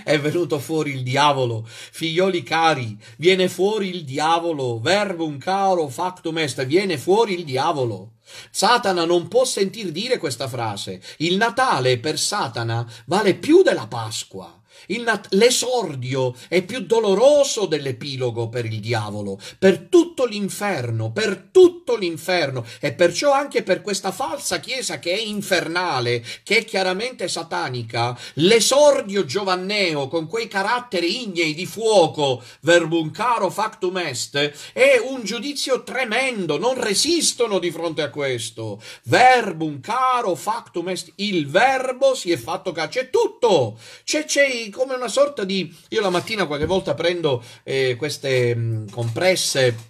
È venuto fuori il diavolo, figlioli cari, viene fuori il diavolo, verbum caro factum est, viene fuori il diavolo. Satana non può sentir dire questa frase. Il Natale per Satana vale più della Pasqua nat- l'esordio è più doloroso dell'epilogo per il diavolo, per tutto l'inferno, per tutto l'inferno e perciò anche per questa falsa chiesa che è infernale, che è chiaramente satanica, l'esordio giovanneo con quei caratteri ignei di fuoco, verbum caro factum est, è un giudizio tremendo, non resistono di fronte a questo. Verbum caro factum est, il verbo si è fatto caccia, c'è tutto, c'è, c'è come una sorta di... Io la mattina qualche volta prendo eh, queste mh, mm, compresse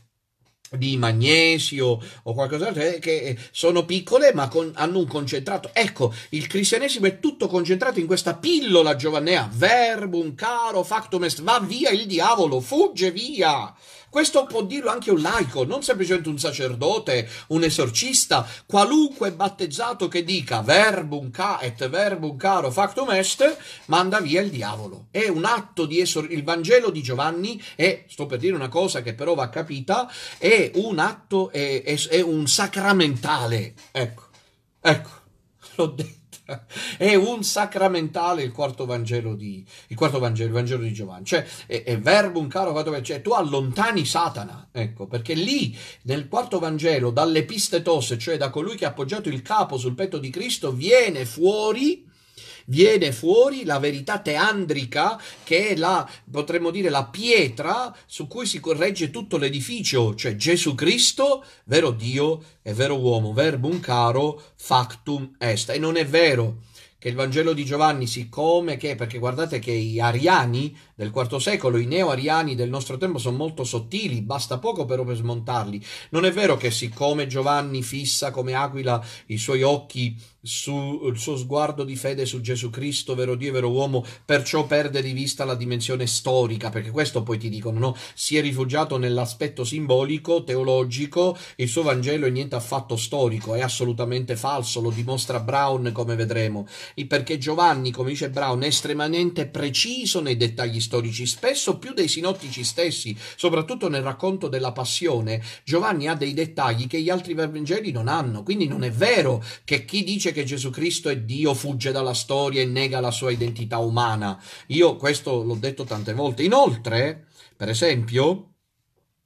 di magnesio o qualcosa eh, che eh, sono piccole ma con, hanno un concentrato ecco il cristianesimo è tutto concentrato in questa pillola giovanea verbum caro factum est va via il diavolo fugge via questo può dirlo anche un laico, non semplicemente un sacerdote, un esorcista, qualunque battezzato che dica verbum ca et verbum caro factum est, manda via il diavolo. È un atto di esorcismo. Il Vangelo di Giovanni è, sto per dire una cosa che però va capita, è un atto, è, è, è un sacramentale. Ecco, ecco, l'ho detto è un sacramentale il quarto Vangelo di, il quarto Vangelo, il Vangelo di Giovanni. Cioè, è, è un caro quarto cioè tu allontani Satana, ecco, perché lì nel quarto Vangelo, dalle piste tosse, cioè da colui che ha appoggiato il capo sul petto di Cristo, viene fuori viene fuori la verità teandrica che è la, potremmo dire, la pietra su cui si corregge tutto l'edificio, cioè Gesù Cristo, vero Dio e vero uomo, verbo un caro, factum est. E non è vero che il Vangelo di Giovanni, siccome che, perché guardate che gli ariani del IV secolo, i neo-ariani del nostro tempo sono molto sottili, basta poco però per smontarli. Non è vero che siccome Giovanni fissa come aquila i suoi occhi sul suo sguardo di fede su Gesù Cristo, vero Dio e vero uomo, perciò perde di vista la dimensione storica, perché questo poi ti dicono, no? Si è rifugiato nell'aspetto simbolico, teologico, il suo Vangelo è niente affatto storico, è assolutamente falso, lo dimostra Brown come vedremo, perché Giovanni, come dice Brown, è estremamente preciso nei dettagli storici storici, spesso più dei sinottici stessi, soprattutto nel racconto della passione, Giovanni ha dei dettagli che gli altri Vangeli non hanno. Quindi non è vero che chi dice che Gesù Cristo è Dio fugge dalla storia e nega la sua identità umana. Io questo l'ho detto tante volte. Inoltre, per esempio,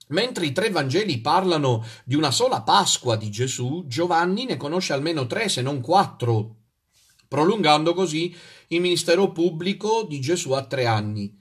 Mentre i tre Vangeli parlano di una sola Pasqua di Gesù, Giovanni ne conosce almeno tre, se non quattro, prolungando così il ministero pubblico di Gesù a tre anni.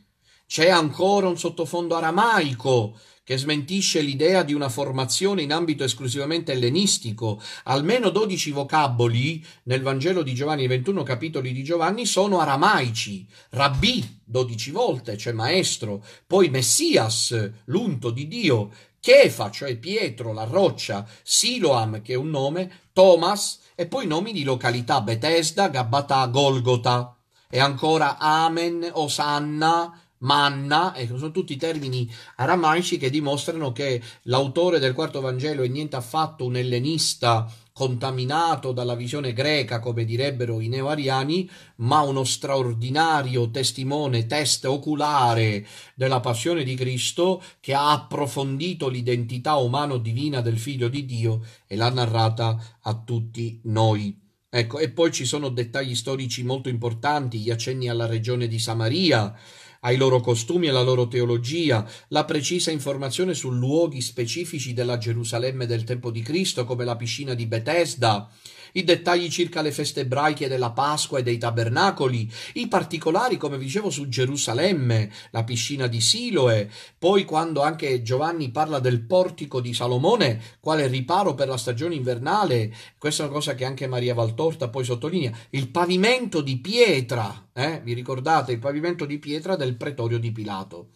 C'è ancora un sottofondo aramaico che smentisce l'idea di una formazione in ambito esclusivamente ellenistico. Almeno 12 vocaboli nel Vangelo di Giovanni, 21 capitoli di Giovanni, sono aramaici. Rabbi 12 volte, cioè maestro, poi Messias, l'unto di Dio, Chefa, cioè Pietro, la roccia, Siloam, che è un nome, Thomas, e poi nomi di località, Bethesda, Gabbatà, Golgota. E ancora Amen, Osanna, manna, e sono tutti termini aramaici che dimostrano che l'autore del quarto Vangelo è niente affatto un ellenista contaminato dalla visione greca, come direbbero i neoariani, ma uno straordinario testimone, test oculare della passione di Cristo che ha approfondito l'identità umano-divina del Figlio di Dio e l'ha narrata a tutti noi. Ecco, e poi ci sono dettagli storici molto importanti, gli accenni alla regione di Samaria, ai loro costumi e alla loro teologia, la precisa informazione su luoghi specifici della Gerusalemme del tempo di Cristo, come la piscina di Bethesda, i dettagli circa le feste ebraiche della Pasqua e dei tabernacoli, i particolari, come dicevo, su Gerusalemme, la piscina di Siloe, poi quando anche Giovanni parla del portico di Salomone, quale riparo per la stagione invernale, questa è una cosa che anche Maria Valtorta poi sottolinea, il pavimento di pietra, eh? vi ricordate il pavimento di pietra del pretorio di Pilato.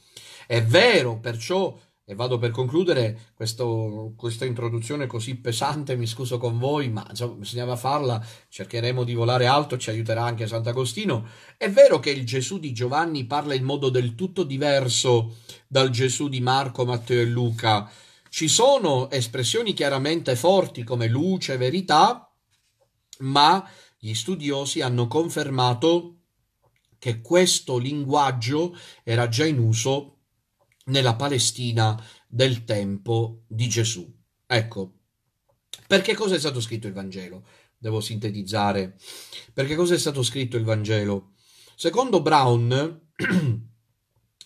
È vero, perciò e vado per concludere questo, questa introduzione così pesante, mi scuso con voi, ma insomma, bisognava farla, cercheremo di volare alto, ci aiuterà anche Sant'Agostino. È vero che il Gesù di Giovanni parla in modo del tutto diverso dal Gesù di Marco, Matteo e Luca. Ci sono espressioni chiaramente forti come luce, verità, ma gli studiosi hanno confermato che questo linguaggio era già in uso nella Palestina del tempo di Gesù. Ecco, perché cosa è stato scritto il Vangelo? Devo sintetizzare. Perché cosa è stato scritto il Vangelo? Secondo Brown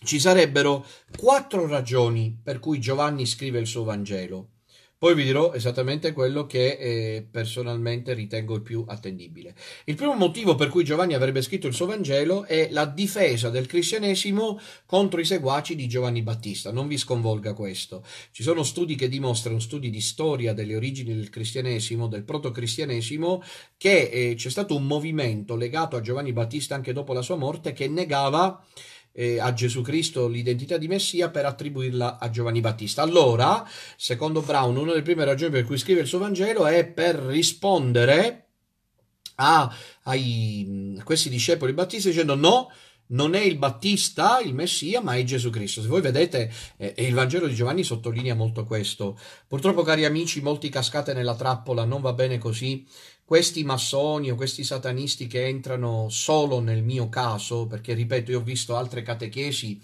ci sarebbero quattro ragioni per cui Giovanni scrive il suo Vangelo. Poi vi dirò esattamente quello che eh, personalmente ritengo il più attendibile. Il primo motivo per cui Giovanni avrebbe scritto il suo Vangelo è la difesa del cristianesimo contro i seguaci di Giovanni Battista. Non vi sconvolga questo. Ci sono studi che dimostrano, studi di storia delle origini del cristianesimo, del protocristianesimo, che eh, c'è stato un movimento legato a Giovanni Battista anche dopo la sua morte che negava eh, a Gesù Cristo l'identità di Messia per attribuirla a Giovanni Battista. Allora, secondo Brown, una delle prime ragioni per cui scrive il suo Vangelo è per rispondere a, ai, a questi discepoli battisti dicendo no, non è il Battista, il Messia, ma è Gesù Cristo. Se voi vedete, eh, il Vangelo di Giovanni sottolinea molto questo. Purtroppo, cari amici, molti cascate nella trappola, non va bene così questi massoni o questi satanisti che entrano solo nel mio caso, perché ripeto, io ho visto altre catechesi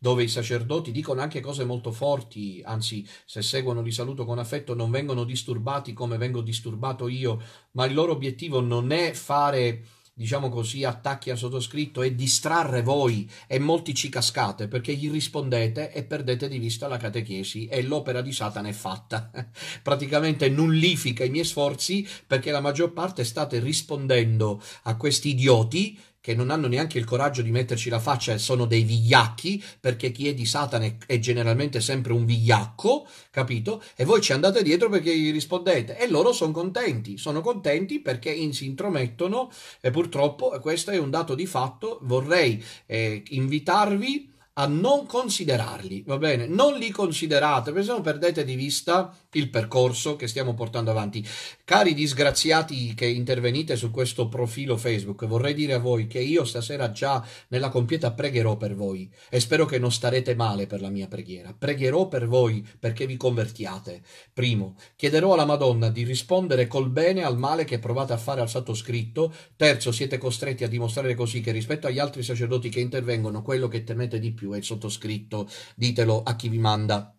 dove i sacerdoti dicono anche cose molto forti, anzi se seguono li saluto con affetto, non vengono disturbati come vengo disturbato io, ma il loro obiettivo non è fare diciamo così, attacchi al sottoscritto e distrarre voi e molti ci cascate perché gli rispondete e perdete di vista la catechesi e l'opera di Satana è fatta. Praticamente nullifica i miei sforzi perché la maggior parte state rispondendo a questi idioti che non hanno neanche il coraggio di metterci la faccia e sono dei vigliacchi, perché chi è di Satana è, è generalmente sempre un vigliacco, capito? E voi ci andate dietro perché gli rispondete e loro sono contenti, sono contenti perché in, si intromettono e purtroppo questo è un dato di fatto, vorrei eh, invitarvi a non considerarli, va bene? Non li considerate, perché se no perdete di vista il percorso che stiamo portando avanti. Cari disgraziati che intervenite su questo profilo Facebook, vorrei dire a voi che io stasera già nella compieta pregherò per voi e spero che non starete male per la mia preghiera. Pregherò per voi perché vi convertiate. Primo, chiederò alla Madonna di rispondere col bene al male che provate a fare al sottoscritto. Terzo, siete costretti a dimostrare così che rispetto agli altri sacerdoti che intervengono, quello che temete di più è il sottoscritto. Ditelo a chi vi manda.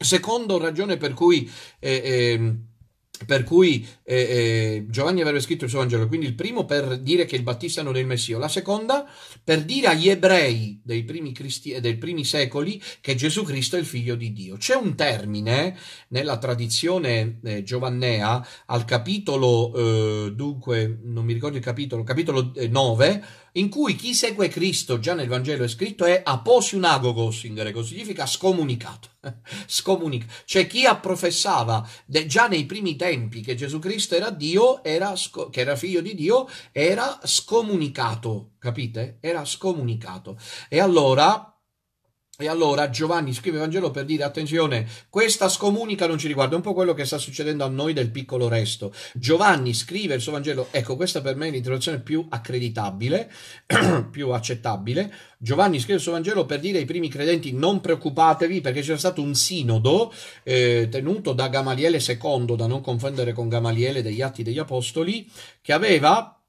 Secondo ragione per cui, eh, eh, per cui eh, eh, Giovanni avrebbe scritto il suo Vangelo, quindi il primo per dire che il Battista non è il Messio, la seconda per dire agli ebrei dei primi, cristi- dei primi secoli che Gesù Cristo è il figlio di Dio. C'è un termine nella tradizione eh, giovannea al capitolo, eh, dunque non mi ricordo il capitolo, capitolo 9 in cui chi segue Cristo, già nel Vangelo è scritto, è aposunagogos in greco, significa scomunicato. scomunicato. Cioè chi approfessava de, già nei primi tempi che Gesù Cristo era Dio, era sco- che era figlio di Dio, era scomunicato, capite? Era scomunicato. E allora e allora Giovanni scrive Vangelo per dire attenzione, questa scomunica non ci riguarda, è un po' quello che sta succedendo a noi del piccolo resto. Giovanni scrive il suo Vangelo, ecco questa per me è l'introduzione più accreditabile, più accettabile. Giovanni scrive il suo Vangelo per dire ai primi credenti non preoccupatevi perché c'era stato un sinodo eh, tenuto da Gamaliele II, da non confondere con Gamaliele degli Atti degli Apostoli, che aveva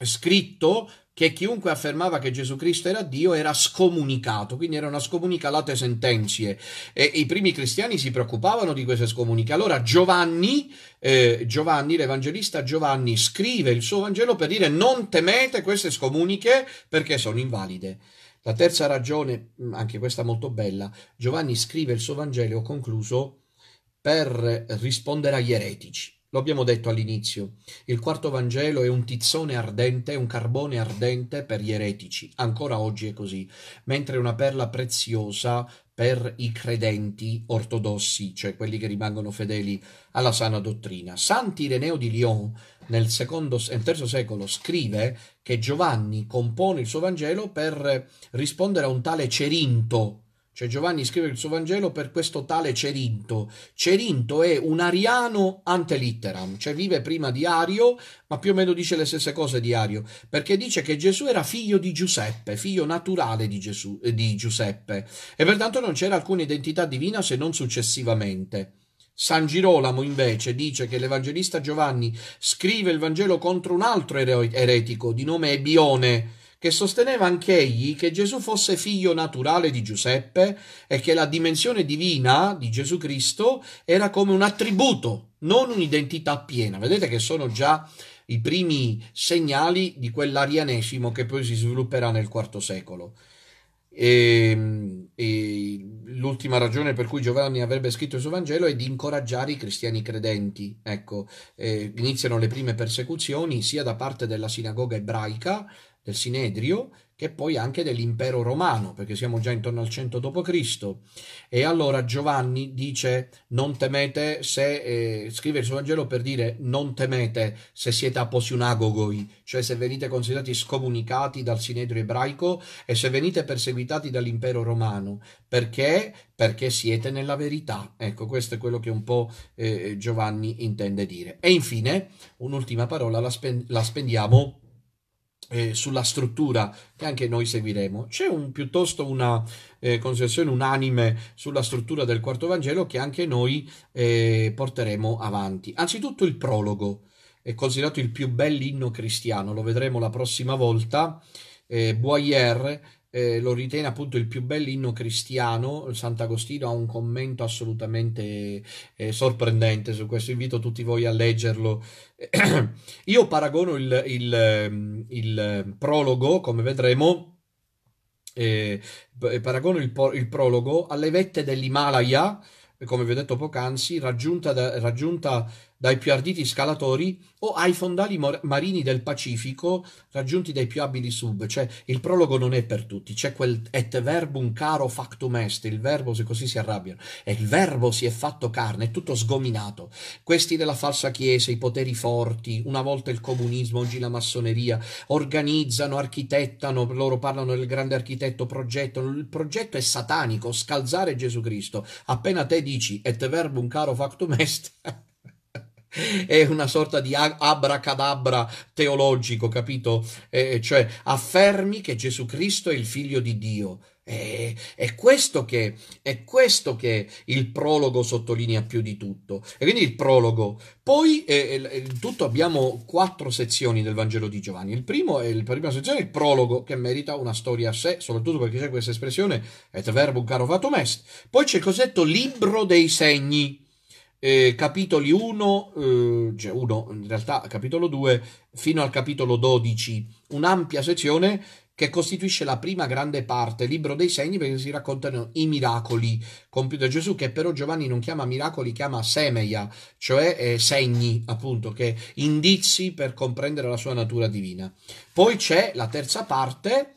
scritto che chiunque affermava che Gesù Cristo era Dio era scomunicato, quindi era erano scomunicate sentenze e, e i primi cristiani si preoccupavano di queste scomuniche. Allora Giovanni, eh, Giovanni, l'evangelista Giovanni, scrive il suo Vangelo per dire non temete queste scomuniche perché sono invalide. La terza ragione, mm, anche questa molto bella, Giovanni scrive il suo Vangelo, concluso, per rispondere agli eretici. Lo abbiamo detto all'inizio, il quarto Vangelo è un tizzone ardente, un carbone ardente per gli eretici, ancora oggi è così, mentre è una perla preziosa per i credenti ortodossi, cioè quelli che rimangono fedeli alla sana dottrina. Santi Ireneo di Lyon, nel, secondo, nel terzo secolo, scrive che Giovanni compone il suo Vangelo per rispondere a un tale Cerinto, cioè Giovanni scrive il suo Vangelo per questo tale Cerinto. Cerinto è un ariano ante litteram, cioè vive prima di Ario, ma più o meno dice le stesse cose di Ario, perché dice che Gesù era figlio di Giuseppe, figlio naturale di, Gesù, eh, di Giuseppe, e pertanto non c'era alcuna identità divina se non successivamente. San Girolamo invece dice che l'Evangelista Giovanni scrive il Vangelo contro un altro eretico di nome Ebione, che sosteneva anch'egli che Gesù fosse figlio naturale di Giuseppe e che la dimensione divina di Gesù Cristo era come un attributo, non un'identità piena. Vedete che sono già i primi segnali di quell'arianesimo che poi si svilupperà nel IV secolo. E, ehm, e l'ultima ragione per cui Giovanni avrebbe scritto il suo Vangelo è di incoraggiare i cristiani credenti. Ecco, eh, iniziano le prime persecuzioni sia da parte della sinagoga ebraica del Sinedrio, che poi anche dell'impero romano, perché siamo già intorno al 100 d.C. E allora Giovanni dice, non temete se, eh, scrive il suo Vangelo per dire, non temete se siete aposionagogoi, cioè se venite considerati scomunicati dal Sinedrio ebraico e se venite perseguitati dall'impero romano, perché? Perché siete nella verità. Ecco, questo è quello che un po' eh, Giovanni intende dire. E infine, un'ultima parola la, spen- la spendiamo eh, sulla struttura che anche noi seguiremo. C'è un, piuttosto una eh, considerazione unanime sulla struttura del quarto Vangelo che anche noi eh, porteremo avanti. Anzitutto il prologo è considerato il più bell'inno cristiano, lo vedremo la prossima volta. Eh, Boyer eh, lo ritiene appunto il più inno cristiano. Sant'Agostino ha un commento assolutamente eh, sorprendente su questo, invito tutti voi a leggerlo. Io paragono il, il, ehm, il, prologo, come vedremo, eh, paragono il, il prologo alle vette dell'Himalaya come vi ho detto poc'anzi, raggiunta, da, raggiunta dai più arditi scalatori o ai fondali marini del Pacifico raggiunti dai più abili sub. Cioè, il prologo non è per tutti, c'è quel et verbum caro factum est, il verbo se così si arrabbiano, e il verbo si è fatto carne, è tutto sgominato. Questi della falsa chiesa, i poteri forti, una volta il comunismo, oggi la massoneria, organizzano, architettano, loro parlano del grande architetto, progettano, il progetto è satanico, scalzare Gesù Cristo. Appena te dici et verbum caro factum est... è una sorta di abracadabra teologico, capito? Eh, cioè affermi che Gesù Cristo è il figlio di Dio. è, questo che, è questo che il prologo sottolinea più di tutto. E quindi il prologo. Poi, eh, eh tutto abbiamo quattro sezioni del Vangelo di Giovanni. Il primo è la prima sezione, il prologo, che merita una storia a sé, soprattutto perché c'è questa espressione, et verbum caro fatum est. Poi c'è il cosiddetto libro dei segni eh, capitoli 1, eh, cioè 1, in realtà capitolo 2, fino al capitolo 12, un'ampia sezione che costituisce la prima grande parte, libro dei segni, perché si raccontano i miracoli compiuti da Gesù, che però Giovanni non chiama miracoli, chiama semeia, cioè eh, segni, appunto, che indizi per comprendere la sua natura divina. Poi c'è la terza parte,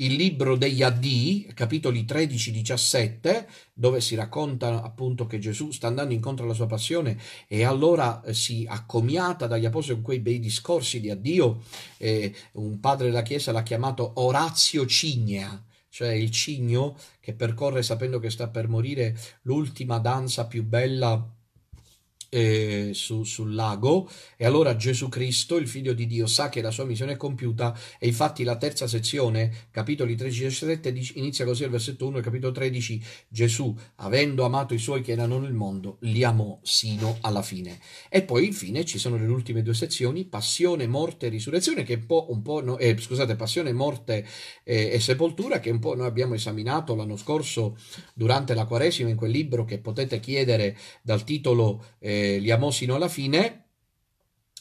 il libro degli Addii, capitoli 13-17, dove si racconta appunto che Gesù sta andando incontro alla sua passione e allora eh, si accomiata dagli apostoli con quei bei discorsi di addio. Eh, un padre della Chiesa l'ha chiamato Orazio Cignea, cioè il cigno che percorre sapendo che sta per morire l'ultima danza più bella eh, su, sul lago e allora Gesù Cristo, il figlio di Dio, sa che la sua missione è compiuta e infatti la terza sezione, capitoli 13 e 17, inizia così al versetto 1 e capitolo 13, Gesù, avendo amato i suoi che erano nel mondo, li amò sino alla fine. E poi infine ci sono le ultime due sezioni, passione, morte e risurrezione, che un po', un po' no, eh, scusate, passione, morte eh, e sepoltura, che un po' noi abbiamo esaminato l'anno scorso durante la Quaresima in quel libro che potete chiedere dal titolo... Eh, eh, liamo sino alla fine,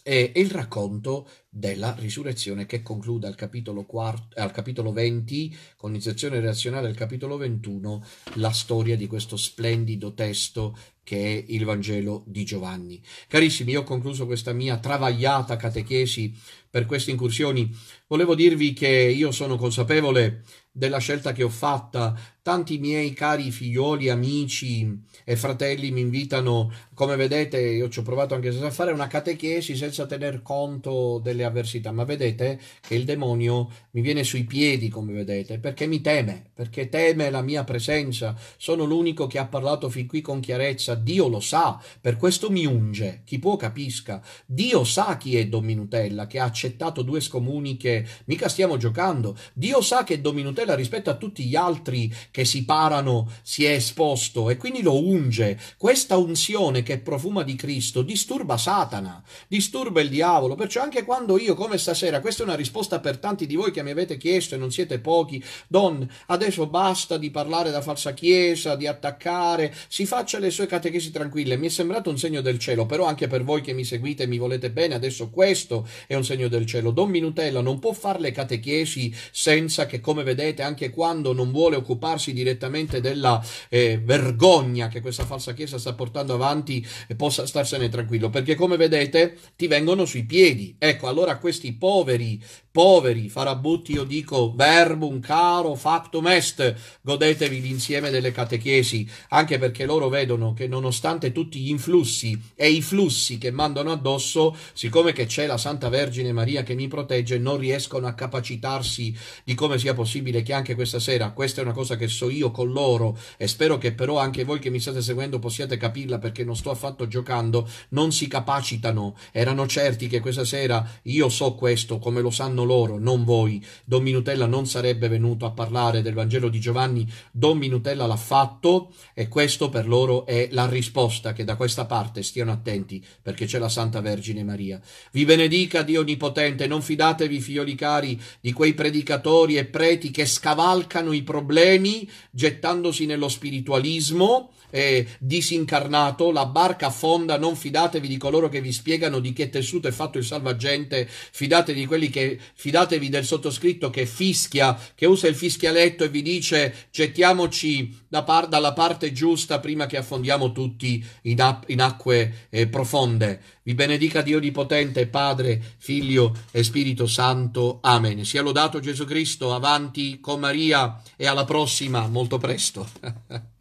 e il racconto della risurrezione che conclude al capitolo, quarto, al capitolo 20, con iniziazione reazionale al capitolo 21, la storia di questo splendido testo che è il Vangelo di Giovanni. Carissimi, io ho concluso questa mia travagliata catechesi per queste incursioni. Volevo dirvi che io sono consapevole della scelta che ho fatta Tanti miei cari figlioli, amici e fratelli mi invitano, come vedete, io ci ho provato anche a fare una catechesi senza tener conto delle avversità, ma vedete che il demonio mi viene sui piedi, come vedete, perché mi teme, perché teme la mia presenza. Sono l'unico che ha parlato fin qui con chiarezza. Dio lo sa, per questo mi unge. Chi può capisca. Dio sa chi è Dominutella, che ha accettato due scomuniche. Mica stiamo giocando. Dio sa che Dominutella rispetto a tutti gli altri che che si parano si è esposto e quindi lo unge. Questa unzione che profuma di Cristo disturba Satana, disturba il diavolo. Perciò anche quando io, come stasera, questa è una risposta per tanti di voi che mi avete chiesto e non siete pochi, Don, adesso basta di parlare da falsa chiesa, di attaccare, si faccia le sue catechesi tranquille. Mi è sembrato un segno del cielo, però anche per voi che mi seguite e mi volete bene, adesso questo è un segno del cielo. Don Minutella non può fare le catechesi senza che, come vedete, anche quando non vuole occuparsi accontentati direttamente della eh, vergogna che questa falsa chiesa sta portando avanti e eh, possa starsene tranquillo, perché come vedete ti vengono sui piedi. Ecco, allora questi poveri poveri, farabutti io dico verbum caro factum est, godetevi l'insieme delle catechesi, anche perché loro vedono che nonostante tutti gli influssi e i flussi che mandano addosso, siccome che c'è la Santa Vergine Maria che mi protegge, non riescono a capacitarsi di come sia possibile che anche questa sera, questa è una cosa che so io con loro e spero che però anche voi che mi state seguendo possiate capirla perché non sto affatto giocando, non si capacitano, erano certi che questa sera io so questo come lo sanno loro, loro, non voi. Don Minutella non sarebbe venuto a parlare del Vangelo di Giovanni, Don Minutella l'ha fatto e questo per loro è la risposta, che da questa parte stiano attenti, perché c'è la Santa Vergine Maria. Vi benedica Dio Onnipotente, non fidatevi, figlioli cari, di quei predicatori e preti che scavalcano i problemi gettandosi nello spiritualismo, eh, disincarnato, la barca affonda, non fidatevi di coloro che vi spiegano di che tessuto è fatto il salvagente, fidatevi di quelli che, fidatevi del sottoscritto che fischia, che usa il fischialetto e vi dice gettiamoci da par- dalla parte giusta prima che affondiamo tutti in, ap- in acque eh, profonde. Vi benedica Dio Onnipotente, Padre, Figlio e Spirito Santo. Amen. Sia lodato Gesù Cristo, avanti con Maria e alla prossima, molto presto.